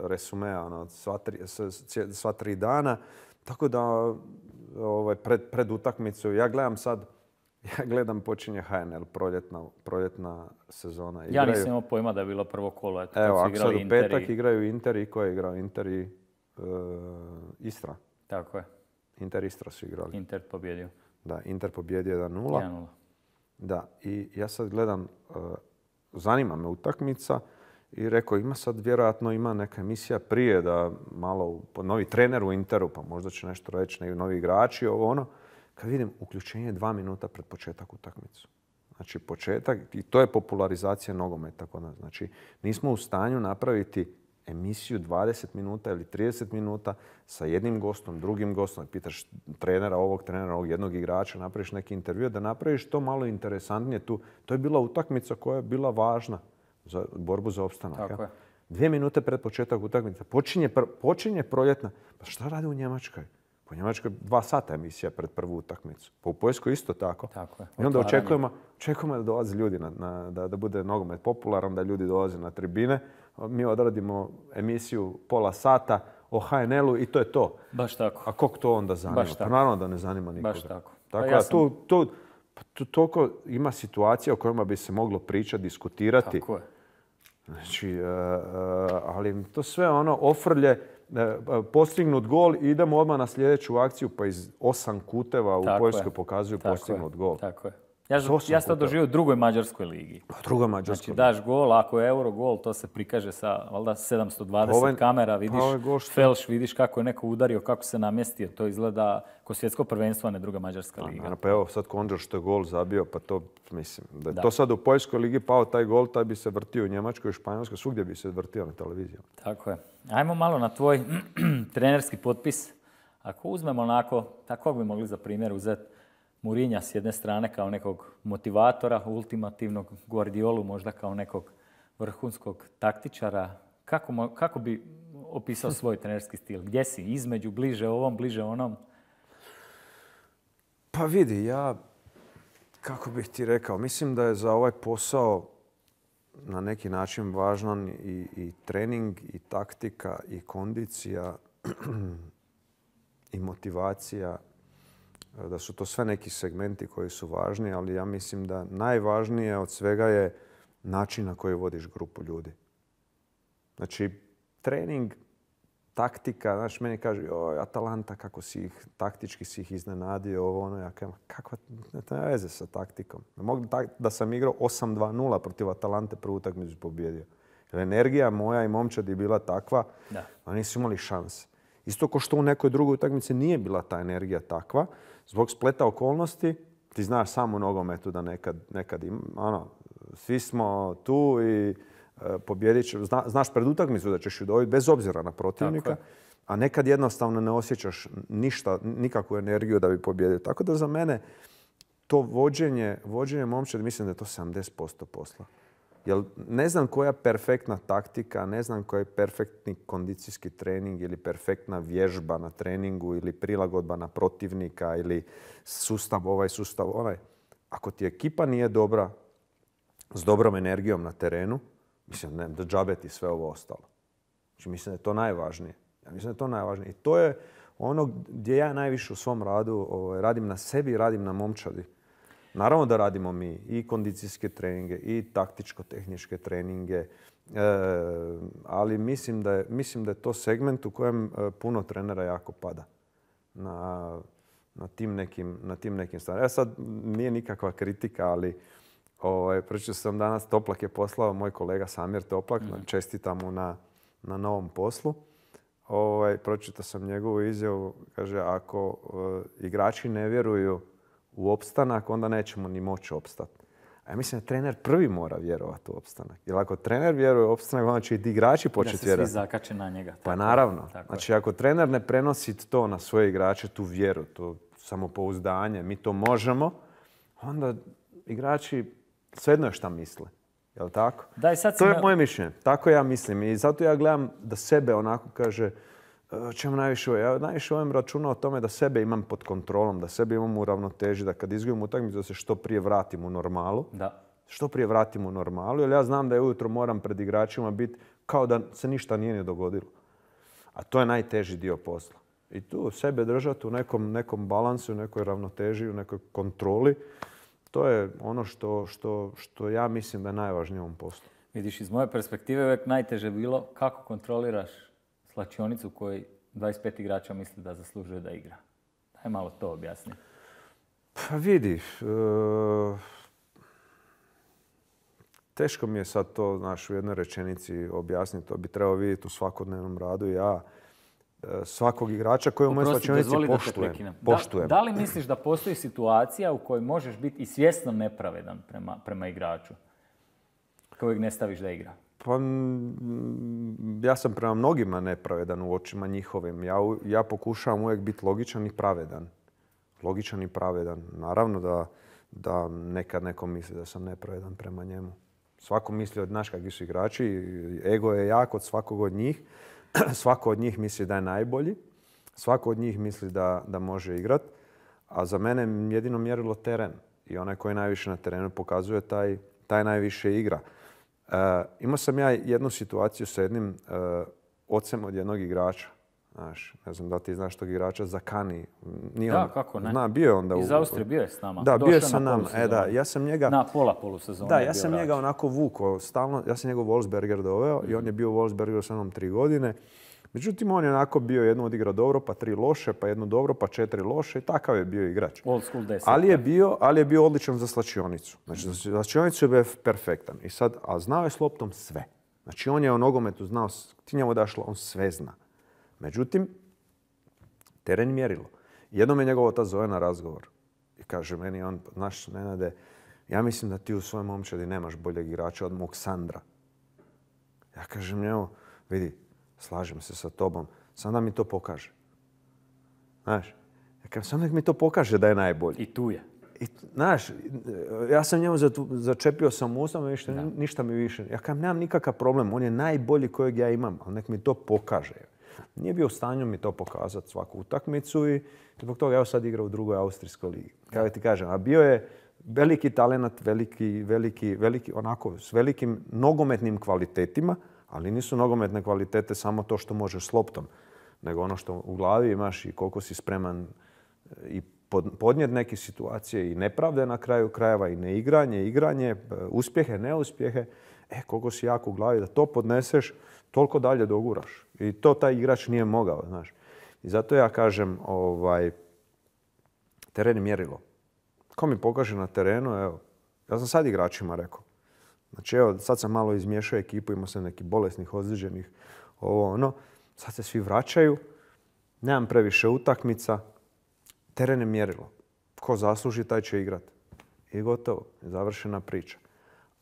resume ono, sva, tri, dana. Tako da ovaj, pred, pred utakmicu, ja gledam sad ja gledam, počinje HNL, proljetna, proljetna sezona. Igraju... Ja nisam imao pojma da je bilo prvo kolo. Eto, Evo, ako sad u petak igraju Inter i ko je igrao? Inter i e, Istra. Tako je. Inter Istra su igrali. Inter pobjedio. Da, Inter pobjedio 1-0. Da, i ja sad gledam, e, zanima me utakmica i rekao ima sad vjerojatno ima neka emisija prije da malo novi trener u Interu, pa možda će nešto reći, novi igrači, ovo ono kad vidim uključenje dva minuta pred početak utakmicu. Znači početak, i to je popularizacija nogometa kod nas. Znači nismo u stanju napraviti emisiju 20 minuta ili 30 minuta sa jednim gostom, drugim gostom. Znači, pitaš trenera ovog, trenera ovog, jednog igrača, napraviš neki intervju, da napraviš to malo interesantnije tu. To je bila utakmica koja je bila važna za borbu za opstanak. Tako je. Dvije minute pred početak utakmice. Počinje, počinje proljetna. Pa šta radi u Njemačkoj? U Njemačkoj dva sata emisija pred prvu utakmicu. Pa u Poljskoj isto tako. tako je. I onda očekujemo, da dolaze ljudi, da, da bude nogomet popularan, da ljudi dolaze na tribine. Mi odradimo emisiju pola sata o HNL-u i to je to. Baš tako. A kog to onda zanima? Baš pa tako. Pa naravno da ne zanima nikoga. Baš tako. Tako pa pa toliko ima situacija o kojima bi se moglo pričati, diskutirati. Tako je. Znači, e, e, ali to sve ono ofrlje pa, postignut gol idemo odmah na sljedeću akciju, pa iz osam kuteva u Poljskoj pokazuju postignut gol. Tako ja, ja sam doživio u drugoj mađarskoj ligi. U drugoj mađarskoj. Znači, daš gol, ako je euro gol, to se prikaže sa, valjda, 720 ovaj- kamera, vidiš ovaj felš, vidiš kako je neko udario, kako se namjestio. To izgleda ko svjetsko prvenstvo, a ne druga mađarska liga. pa evo, sad Konđor što je gol zabio, pa to, mislim, da je to sad u Poljskoj ligi pao taj gol, taj bi se vrtio u Njemačkoj i Španjolskoj, svugdje bi se vrtio na televiziju Tako je. Ajmo malo na tvoj trenerski potpis. Ako uzmemo onako, tako bi mogli za primjer uzeti Murinja s jedne strane kao nekog motivatora, ultimativnog Guardiolu možda kao nekog vrhunskog taktičara. Kako, kako bi opisao svoj trenerski stil? Gdje si? Između, bliže ovom, bliže onom? Pa vidi, ja, kako bih ti rekao, mislim da je za ovaj posao na neki način važan i, i trening, i taktika, i kondicija, i motivacija, E, da su to sve neki segmenti koji su važni, ali ja mislim da najvažnije od svega je način na koji vodiš grupu ljudi. Znači, trening, taktika, znači meni kaže, oj Atalanta, kako si ih, taktički si ih iznenadio, ovo, ono, ja kakva, ne to veze sa taktikom. Mogu da, da sam igrao 8-2-0 protiv Atalante, prvu utakmicu pobjedio. Jer energija moja i momčad je bila takva, da, oni nisu imali šanse. Isto ko što u nekoj drugoj utakmici nije bila ta energija takva, zbog spleta okolnosti, ti znaš samo u nogometu da nekad, nekad ono, svi smo tu i e, pobjedit će, znaš pred utakmicu da ćeš ju dobiti bez obzira na protivnika, a nekad jednostavno ne osjećaš ništa, nikakvu energiju da bi pobjedio. Tako da za mene to vođenje, vođenje momčad, mislim da je to 70% posla. Jer ne znam koja perfektna taktika, ne znam koji je perfektni kondicijski trening ili perfektna vježba na treningu ili prilagodba na protivnika ili sustav ovaj, sustav onaj. Ako ti ekipa nije dobra, s dobrom energijom na terenu, mislim ne, da džabe ti sve ovo ostalo. Znači, mislim da je to najvažnije. Ja mislim da je to najvažnije. I to je ono gdje ja najviše u svom radu ovaj, radim na sebi i radim na momčadi. Naravno da radimo mi i kondicijske treninge i taktičko-tehničke treninge, e, ali mislim da, je, mislim da to segment u kojem e, puno trenera jako pada na, tim nekim, na stvarima. Ja e, sad nije nikakva kritika, ali ovaj, sam danas, Toplak je poslao, moj kolega Samir Toplak, mm čestitam mu na, na novom poslu. Ovaj, pročitao sam njegovu izjavu, kaže ako igrači ne vjeruju u opstanak, onda nećemo ni moći opstati. A ja mislim da trener prvi mora vjerovati u opstanak. Jer ako trener vjeruje u opstanak, onda će i igrači početi vjerovati. Da se svi zakače na njega. pa naravno. znači, ako trener ne prenosi to na svoje igrače, tu vjeru, to samopouzdanje, mi to možemo, onda igrači svejedno je šta misle. Jel tako? to je moje mišljenje. Tako ja mislim. I zato ja gledam da sebe onako kaže E, čemu najviše ovo? Ja najviše ovim računa o tome da sebe imam pod kontrolom, da sebe imam u ravnoteži, da kad izgubim utakmicu da se što prije vratim u normalu. Da. Što prije vratim u normalu, jer ja znam da je ujutro moram pred igračima biti kao da se ništa nije ni dogodilo. A to je najteži dio posla. I tu sebe držati u nekom, nekom balansu, u nekoj ravnoteži, u nekoj kontroli. To je ono što, što, što ja mislim da je najvažnije u ovom poslu. Vidiš, iz moje perspektive uvijek najteže bilo kako kontroliraš slačionicu kojoj 25 igrača misli da zaslužuje da igra. Daj malo to objasni. Pa vidi, e, teško mi je sad to u jednoj rečenici objasniti. To bi trebao vidjeti u svakodnevnom radu. Ja e, svakog igrača koji u mojoj slačionici poštujem. Da, li misliš da postoji situacija u kojoj možeš biti i svjesno nepravedan prema, prema igraču kojeg ne staviš da igra? Pa ja sam prema mnogima nepravedan u očima njihovim. Ja, ja pokušavam uvijek biti logičan i pravedan. Logičan i pravedan. Naravno da, da nekad neko misli da sam nepravedan prema njemu. Svako misli od naš kakvi su igrači. Ego je jak od svakog od njih. Svako od njih misli da je najbolji. Svako od njih misli da, da može igrat. A za mene jedino mjerilo teren. I onaj koji najviše na terenu pokazuje, taj, taj najviše igra. E, imao sam ja jednu situaciju sa jednim e, ocem od jednog igrača. ne znam da ti znaš tog igrača, Zakani. Nije da, kako ne. Zna, bio je onda u... Iz Austrije bio je s nama. Da, bio je sa nama. E, da, ja sam njega... Na pola Da, ja sam njega onako vuko stalno. Ja sam njega u Wolfsberger doveo i on je mhm. bio u Wolfsbergeru sa mnom tri godine. Međutim, on je onako bio jedno igra dobro, pa tri loše, pa jedno dobro, pa četiri loše i takav je bio igrač. Old school ali, je bio, ali je bio odličan za slačionicu. Znači, za slačionicu je bio perfektan. I sad, a znao je s loptom sve. Znači, on je o nogometu znao, ti njemu dašla, on sve zna. Međutim, teren mjerilo. Jednom je njegovo ta zove na razgovor. I kaže meni on, znaš, Nenade, ja mislim da ti u svojoj momčadi nemaš boljeg igrača od mog Sandra. Ja kažem njemu, vidi, slažem se sa tobom, samo da mi to pokaže. Znaš, ja kažem, samo mi to pokaže da je najbolji. I tu je. I, znaš, ja sam njemu začepio sam ustom, ništa, ništa mi više. Ja kažem, nemam nikakav problem, on je najbolji kojeg ja imam, ali nek mi to pokaže. Nije bio u stanju mi to pokazati svaku utakmicu i zbog toga evo sad igra u drugoj austrijskoj ligi. Kako ti kažem, a bio je veliki talent, veliki, veliki, veliki, onako, s velikim nogometnim kvalitetima, ali nisu nogometne kvalitete samo to što možeš s loptom, nego ono što u glavi imaš i koliko si spreman e, i podnijeti neke situacije i nepravde na kraju krajeva i neigranje, igranje, e, uspjehe, neuspjehe. E, koliko si jako u glavi da to podneseš, toliko dalje doguraš. I to taj igrač nije mogao, znaš. I zato ja kažem, ovaj, teren je mjerilo. Ko mi pokaže na terenu, evo, ja sam sad igračima rekao, Znači evo, sad sam malo izmiješao ekipu, imao sam nekih bolesnih, ozlijeđenih, ovo ono. Sad se svi vraćaju, nemam previše utakmica, teren je mjerilo. Ko zasluži, taj će igrat. I gotovo, završena priča.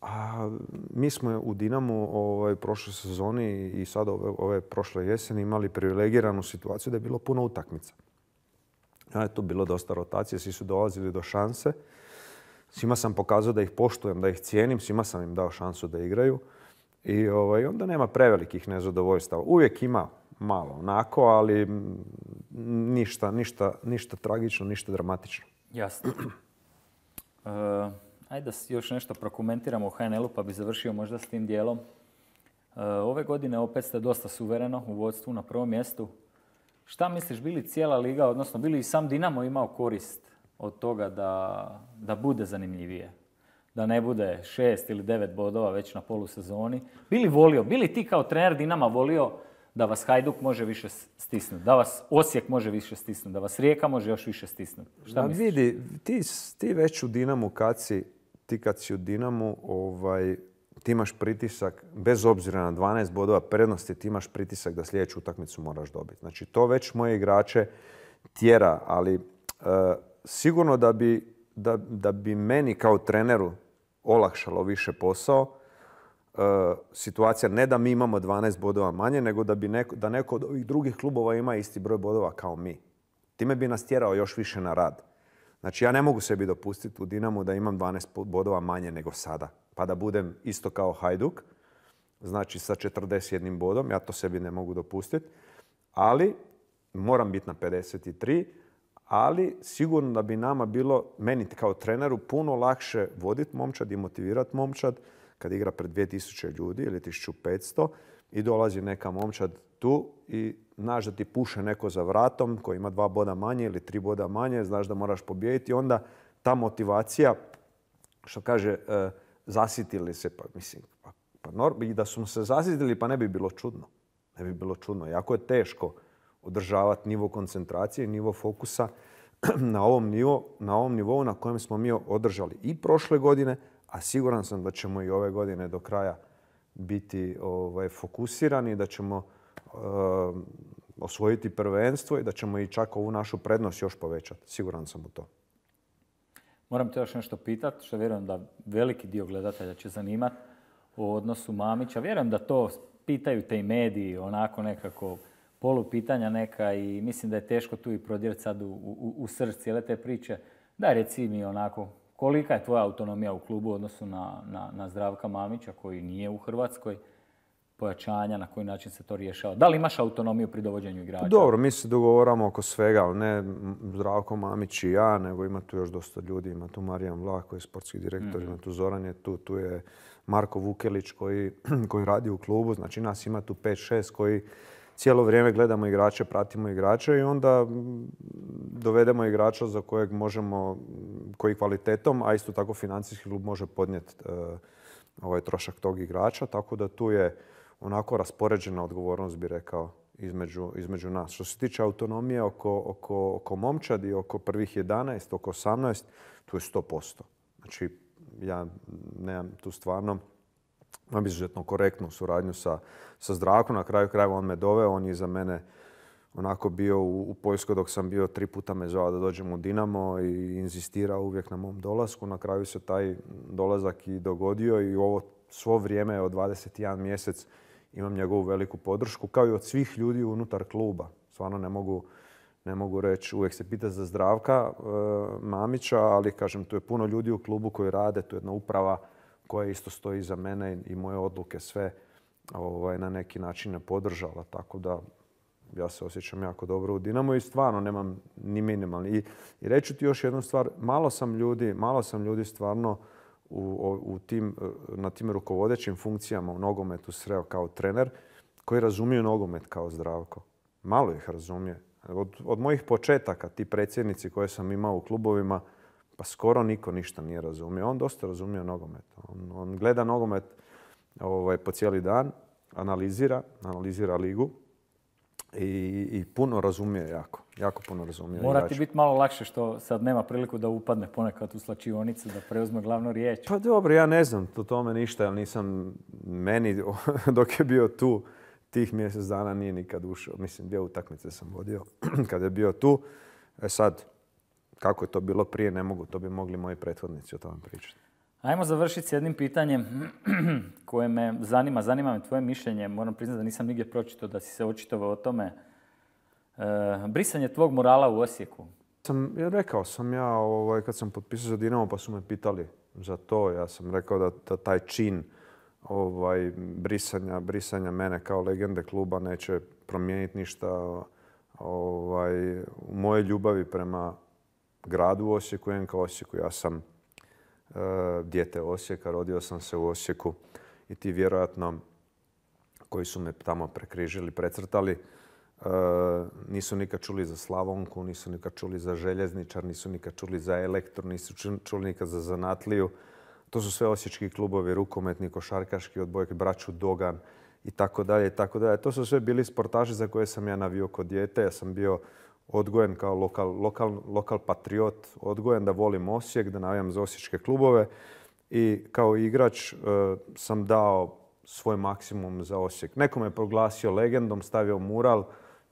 A mi smo u Dinamu ovaj, prošle sezoni i sad ove, prošle jeseni imali privilegiranu situaciju da je bilo puno utakmica. A je bilo dosta rotacije, svi su dolazili do šanse. Svima sam pokazao da ih poštujem, da ih cijenim, svima sam im dao šansu da igraju. I ovaj, onda nema prevelikih nezadovoljstava. Uvijek ima malo onako, ali ništa, tragično, ništa dramatično. Jasno. E, ajde da još nešto prokomentiramo o HNL-u pa bi završio možda s tim dijelom. E, ove godine opet ste dosta suvereno u vodstvu na prvom mjestu. Šta misliš, bili cijela liga, odnosno bili i sam Dinamo imao korist od toga da, da bude zanimljivije. Da ne bude šest ili devet bodova već na polusezoni. Bili volio, bili ti kao trener Dinama volio da vas Hajduk može više stisnuti, da vas Osijek može više stisnuti, da vas Rijeka može još više stisnuti. Šta da, Vidi, ti, ti već u Dinamu kad si, ti kad si u Dinamu, ovaj, ti imaš pritisak, bez obzira na 12 bodova prednosti, ti imaš pritisak da sljedeću utakmicu moraš dobiti. Znači, to već moje igrače tjera, ali eh, sigurno da bi, da, da bi meni kao treneru olakšalo više posao, e, situacija ne da mi imamo 12 bodova manje, nego da, bi neko, da neko od ovih drugih klubova ima isti broj bodova kao mi. Time bi nas tjerao još više na rad. Znači ja ne mogu sebi dopustiti u Dinamu da imam 12 bodova manje nego sada. Pa da budem isto kao Hajduk, znači sa 41 bodom, ja to sebi ne mogu dopustiti. Ali moram biti na 53 ali sigurno da bi nama bilo, meni kao treneru, puno lakše voditi momčad i motivirati momčad kad igra pred 2000 ljudi ili 1500 i dolazi neka momčad tu i znaš da ti puše neko za vratom koji ima dva boda manje ili tri boda manje, znaš da moraš pobijediti. Onda ta motivacija, što kaže, e, zasitili se, pa mislim, pa, pa i da su se zasitili pa ne bi bilo čudno. Ne bi bilo čudno. Jako je teško održavati nivo koncentracije, nivo fokusa na ovom, nivo, na ovom nivou na kojem smo mi održali i prošle godine, a siguran sam da ćemo i ove godine do kraja biti ovaj, fokusirani, da ćemo eh, osvojiti prvenstvo i da ćemo i čak ovu našu prednost još povećati. Siguran sam u to. Moram te još nešto pitati, što vjerujem da veliki dio gledatelja će zanimati o odnosu Mamića. Vjerujem da to pitaju te i mediji, onako nekako polu pitanja neka i mislim da je teško tu i prodjeti sad u, u, u srž cijele te priče. Da, reci mi onako, kolika je tvoja autonomija u klubu u odnosu na, na, na Zdravka Mamića koji nije u Hrvatskoj? pojačanja, na koji način se to rješava? Da li imaš autonomiju pri dovođenju igrača? Dobro, mi se dogovoramo oko svega, ne Zdravko Mamić i ja, nego ima tu još dosta ljudi. Ima tu Marijan Vlah koji je sportski direktor, ima mhm. tu Zoran je tu, tu je Marko Vukelić koji, koji radi u klubu. Znači nas ima tu 5-6 koji cijelo vrijeme gledamo igrače, pratimo igrače i onda dovedemo igrača za kojeg možemo, koji kvalitetom, a isto tako financijski klub može podnijeti e, ovaj trošak tog igrača, tako da tu je onako raspoređena odgovornost, bi rekao, između, između nas. Što se tiče autonomije oko, oko, oko momčadi, oko prvih 11, oko 18, tu je 100%. Znači, ja nemam tu stvarno imam izuzetno korektnu suradnju sa, sa Zdravkom. Na kraju krajeva on me doveo, on je za mene onako bio u, u Poljskoj dok sam bio, tri puta me zvao da dođem u Dinamo i inzistirao uvijek na mom dolasku. Na kraju se taj dolazak i dogodio i ovo svo vrijeme od 21 mjesec imam njegovu veliku podršku, kao i od svih ljudi unutar kluba. Stvarno ne mogu, ne mogu reći, uvijek se pita za zdravka e, Mamića, ali kažem, tu je puno ljudi u klubu koji rade, tu je jedna uprava, koja isto stoji iza mene i moje odluke sve ovaj, na neki način podržala. Tako da ja se osjećam jako dobro u Dinamo i stvarno nemam ni minimalni. I, i ti još jednu stvar, malo sam ljudi, malo sam ljudi stvarno u, u tim, e, na tim rukovodećim funkcijama u nogometu sreo kao trener koji razumiju nogomet kao zdravko. Malo ih razumije. Od, od mojih početaka, ti predsjednici koje sam imao u klubovima, pa skoro niko ništa nije razumio. On dosta razumio nogomet. On, on gleda nogomet ovaj, po cijeli dan, analizira, analizira ligu i, i puno razumije jako. Jako puno razumije. Mora ti biti malo lakše što sad nema priliku da upadne ponekad u slačionicu, da preuzme glavnu riječ. Pa dobro, ja ne znam o tome ništa, jer nisam meni dok je bio tu tih mjesec dana nije nikad ušao. Mislim, dvije utakmice sam vodio kad je bio tu. E sad, kako je to bilo prije, ne mogu, to bi mogli moji prethodnici o tome pričati. Ajmo završiti s jednim pitanjem koje me zanima. Zanima me tvoje mišljenje. Moram priznati da nisam nigdje pročitao da si se očitovao o tome. E, brisanje tvog morala u Osijeku. Sam, ja rekao sam ja ovaj, kad sam potpisao za Dinamo pa su me pitali za to. Ja sam rekao da, taj čin ovaj, brisanja, brisanja mene kao legende kluba neće promijeniti ništa ovaj, u moje ljubavi prema gradu Osijeku, NK Osijeku. Ja sam djete dijete Osijeka, rodio sam se u Osijeku i ti vjerojatno koji su me tamo prekrižili, precrtali, e, nisu nikad čuli za Slavonku, nisu nikad čuli za Željezničar, nisu nikad čuli za Elektro, nisu čuli nikad za Zanatliju. To su sve osječki klubovi, rukometni, košarkaški odbojke, braću Dogan i tako dalje i tako dalje. To su sve bili sportaši za koje sam ja navio kod djete. Ja sam bio odgojen kao lokal, patriot, odgojen da volim Osijek, da navijam za osječke klubove i kao igrač e, sam dao svoj maksimum za Osijek. Neko me proglasio legendom, stavio mural,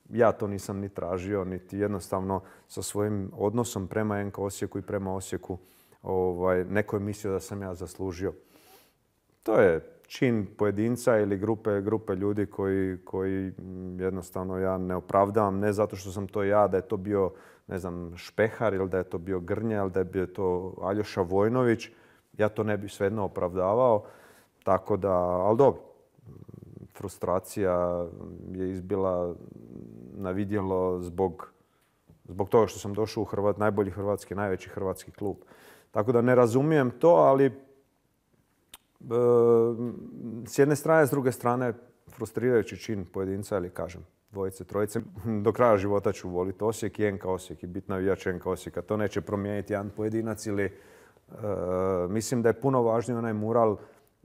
ja to nisam ni tražio, niti jednostavno sa svojim odnosom prema NK Osijeku i prema Osijeku ovaj, neko je mislio da sam ja zaslužio. To je čin pojedinca ili grupe, grupe ljudi koji, koji mm, jednostavno ja ne opravdavam, ne zato što sam to ja, da je to bio ne znam, Špehar ili da je to bio Grnja ili da je bio to Aljoša Vojnović, ja to ne bi svejedno opravdavao. Tako da, ali dobro, frustracija je izbila na vidjelo zbog, zbog toga što sam došao u Hrvat, najbolji hrvatski, najveći hrvatski klub. Tako da ne razumijem to, ali s jedne strane, s druge strane, frustrirajući čin pojedinca ili kažem dvojice, trojice. Do kraja života ću voliti Osijek i NK Osijek i bitna navijač NK Osijeka. To neće promijeniti jedan pojedinac ili e, mislim da je puno važniji onaj mural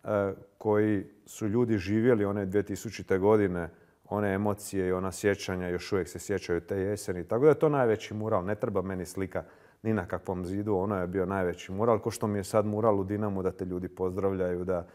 e, koji su ljudi živjeli one 2000. godine, one emocije i ona sjećanja još uvijek se sjećaju te jeseni. Tako da je to najveći mural, ne treba meni slika ni na kakvom zidu. Ono je bio najveći mural, ko što mi je sad mural u Dinamu da te ljudi pozdravljaju, da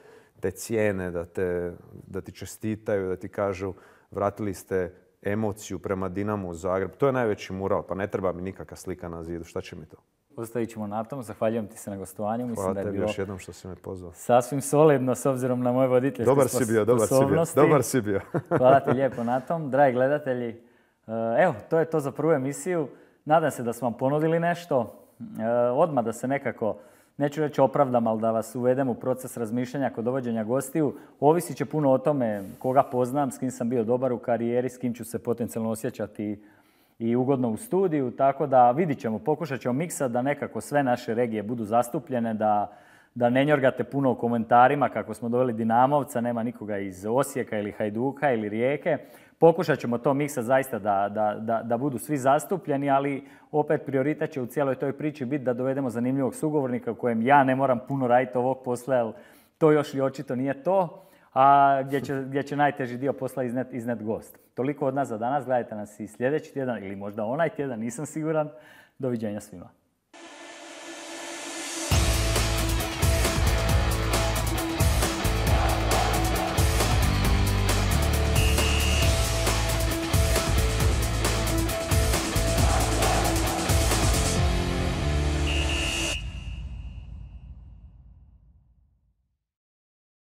te cijene, da, te, da ti čestitaju, da ti kažu vratili ste emociju prema Dinamu u Zagreb. To je najveći mural, pa ne treba mi nikakva slika na zidu. Šta će mi to? Ostavit ćemo na tom. Zahvaljujem ti se na gostovanju. Mislim Hvala da je tebi još jednom što si me pozvao. Sasvim solidno s obzirom na moje voditeljske dobar si bio, dobar si bio, dobar si bio. Hvala ti lijepo na tom. Dragi gledatelji, eh, evo, to je to za prvu emisiju. Nadam se da smo vam ponudili nešto. E, odmah da se nekako, neću reći opravdam, ali da vas uvedem u proces razmišljanja kod dovođenja gostiju. Ovisi će puno o tome koga poznam, s kim sam bio dobar u karijeri, s kim ću se potencijalno osjećati i ugodno u studiju. Tako da vidit ćemo, pokušat ćemo miksat da nekako sve naše regije budu zastupljene, da da ne njorgate puno u komentarima kako smo doveli Dinamovca, nema nikoga iz Osijeka ili Hajduka ili Rijeke. Pokušat ćemo to miksa zaista da, da, da, da budu svi zastupljeni, ali opet prioritet će u cijeloj toj priči biti da dovedemo zanimljivog sugovornika u kojem ja ne moram puno raditi ovog posla, jer to još li očito nije to, a gdje će, gdje će najteži dio posla iznet, iznet gost. Toliko od nas za danas, gledajte nas i sljedeći tjedan ili možda onaj tjedan, nisam siguran. Doviđenja svima.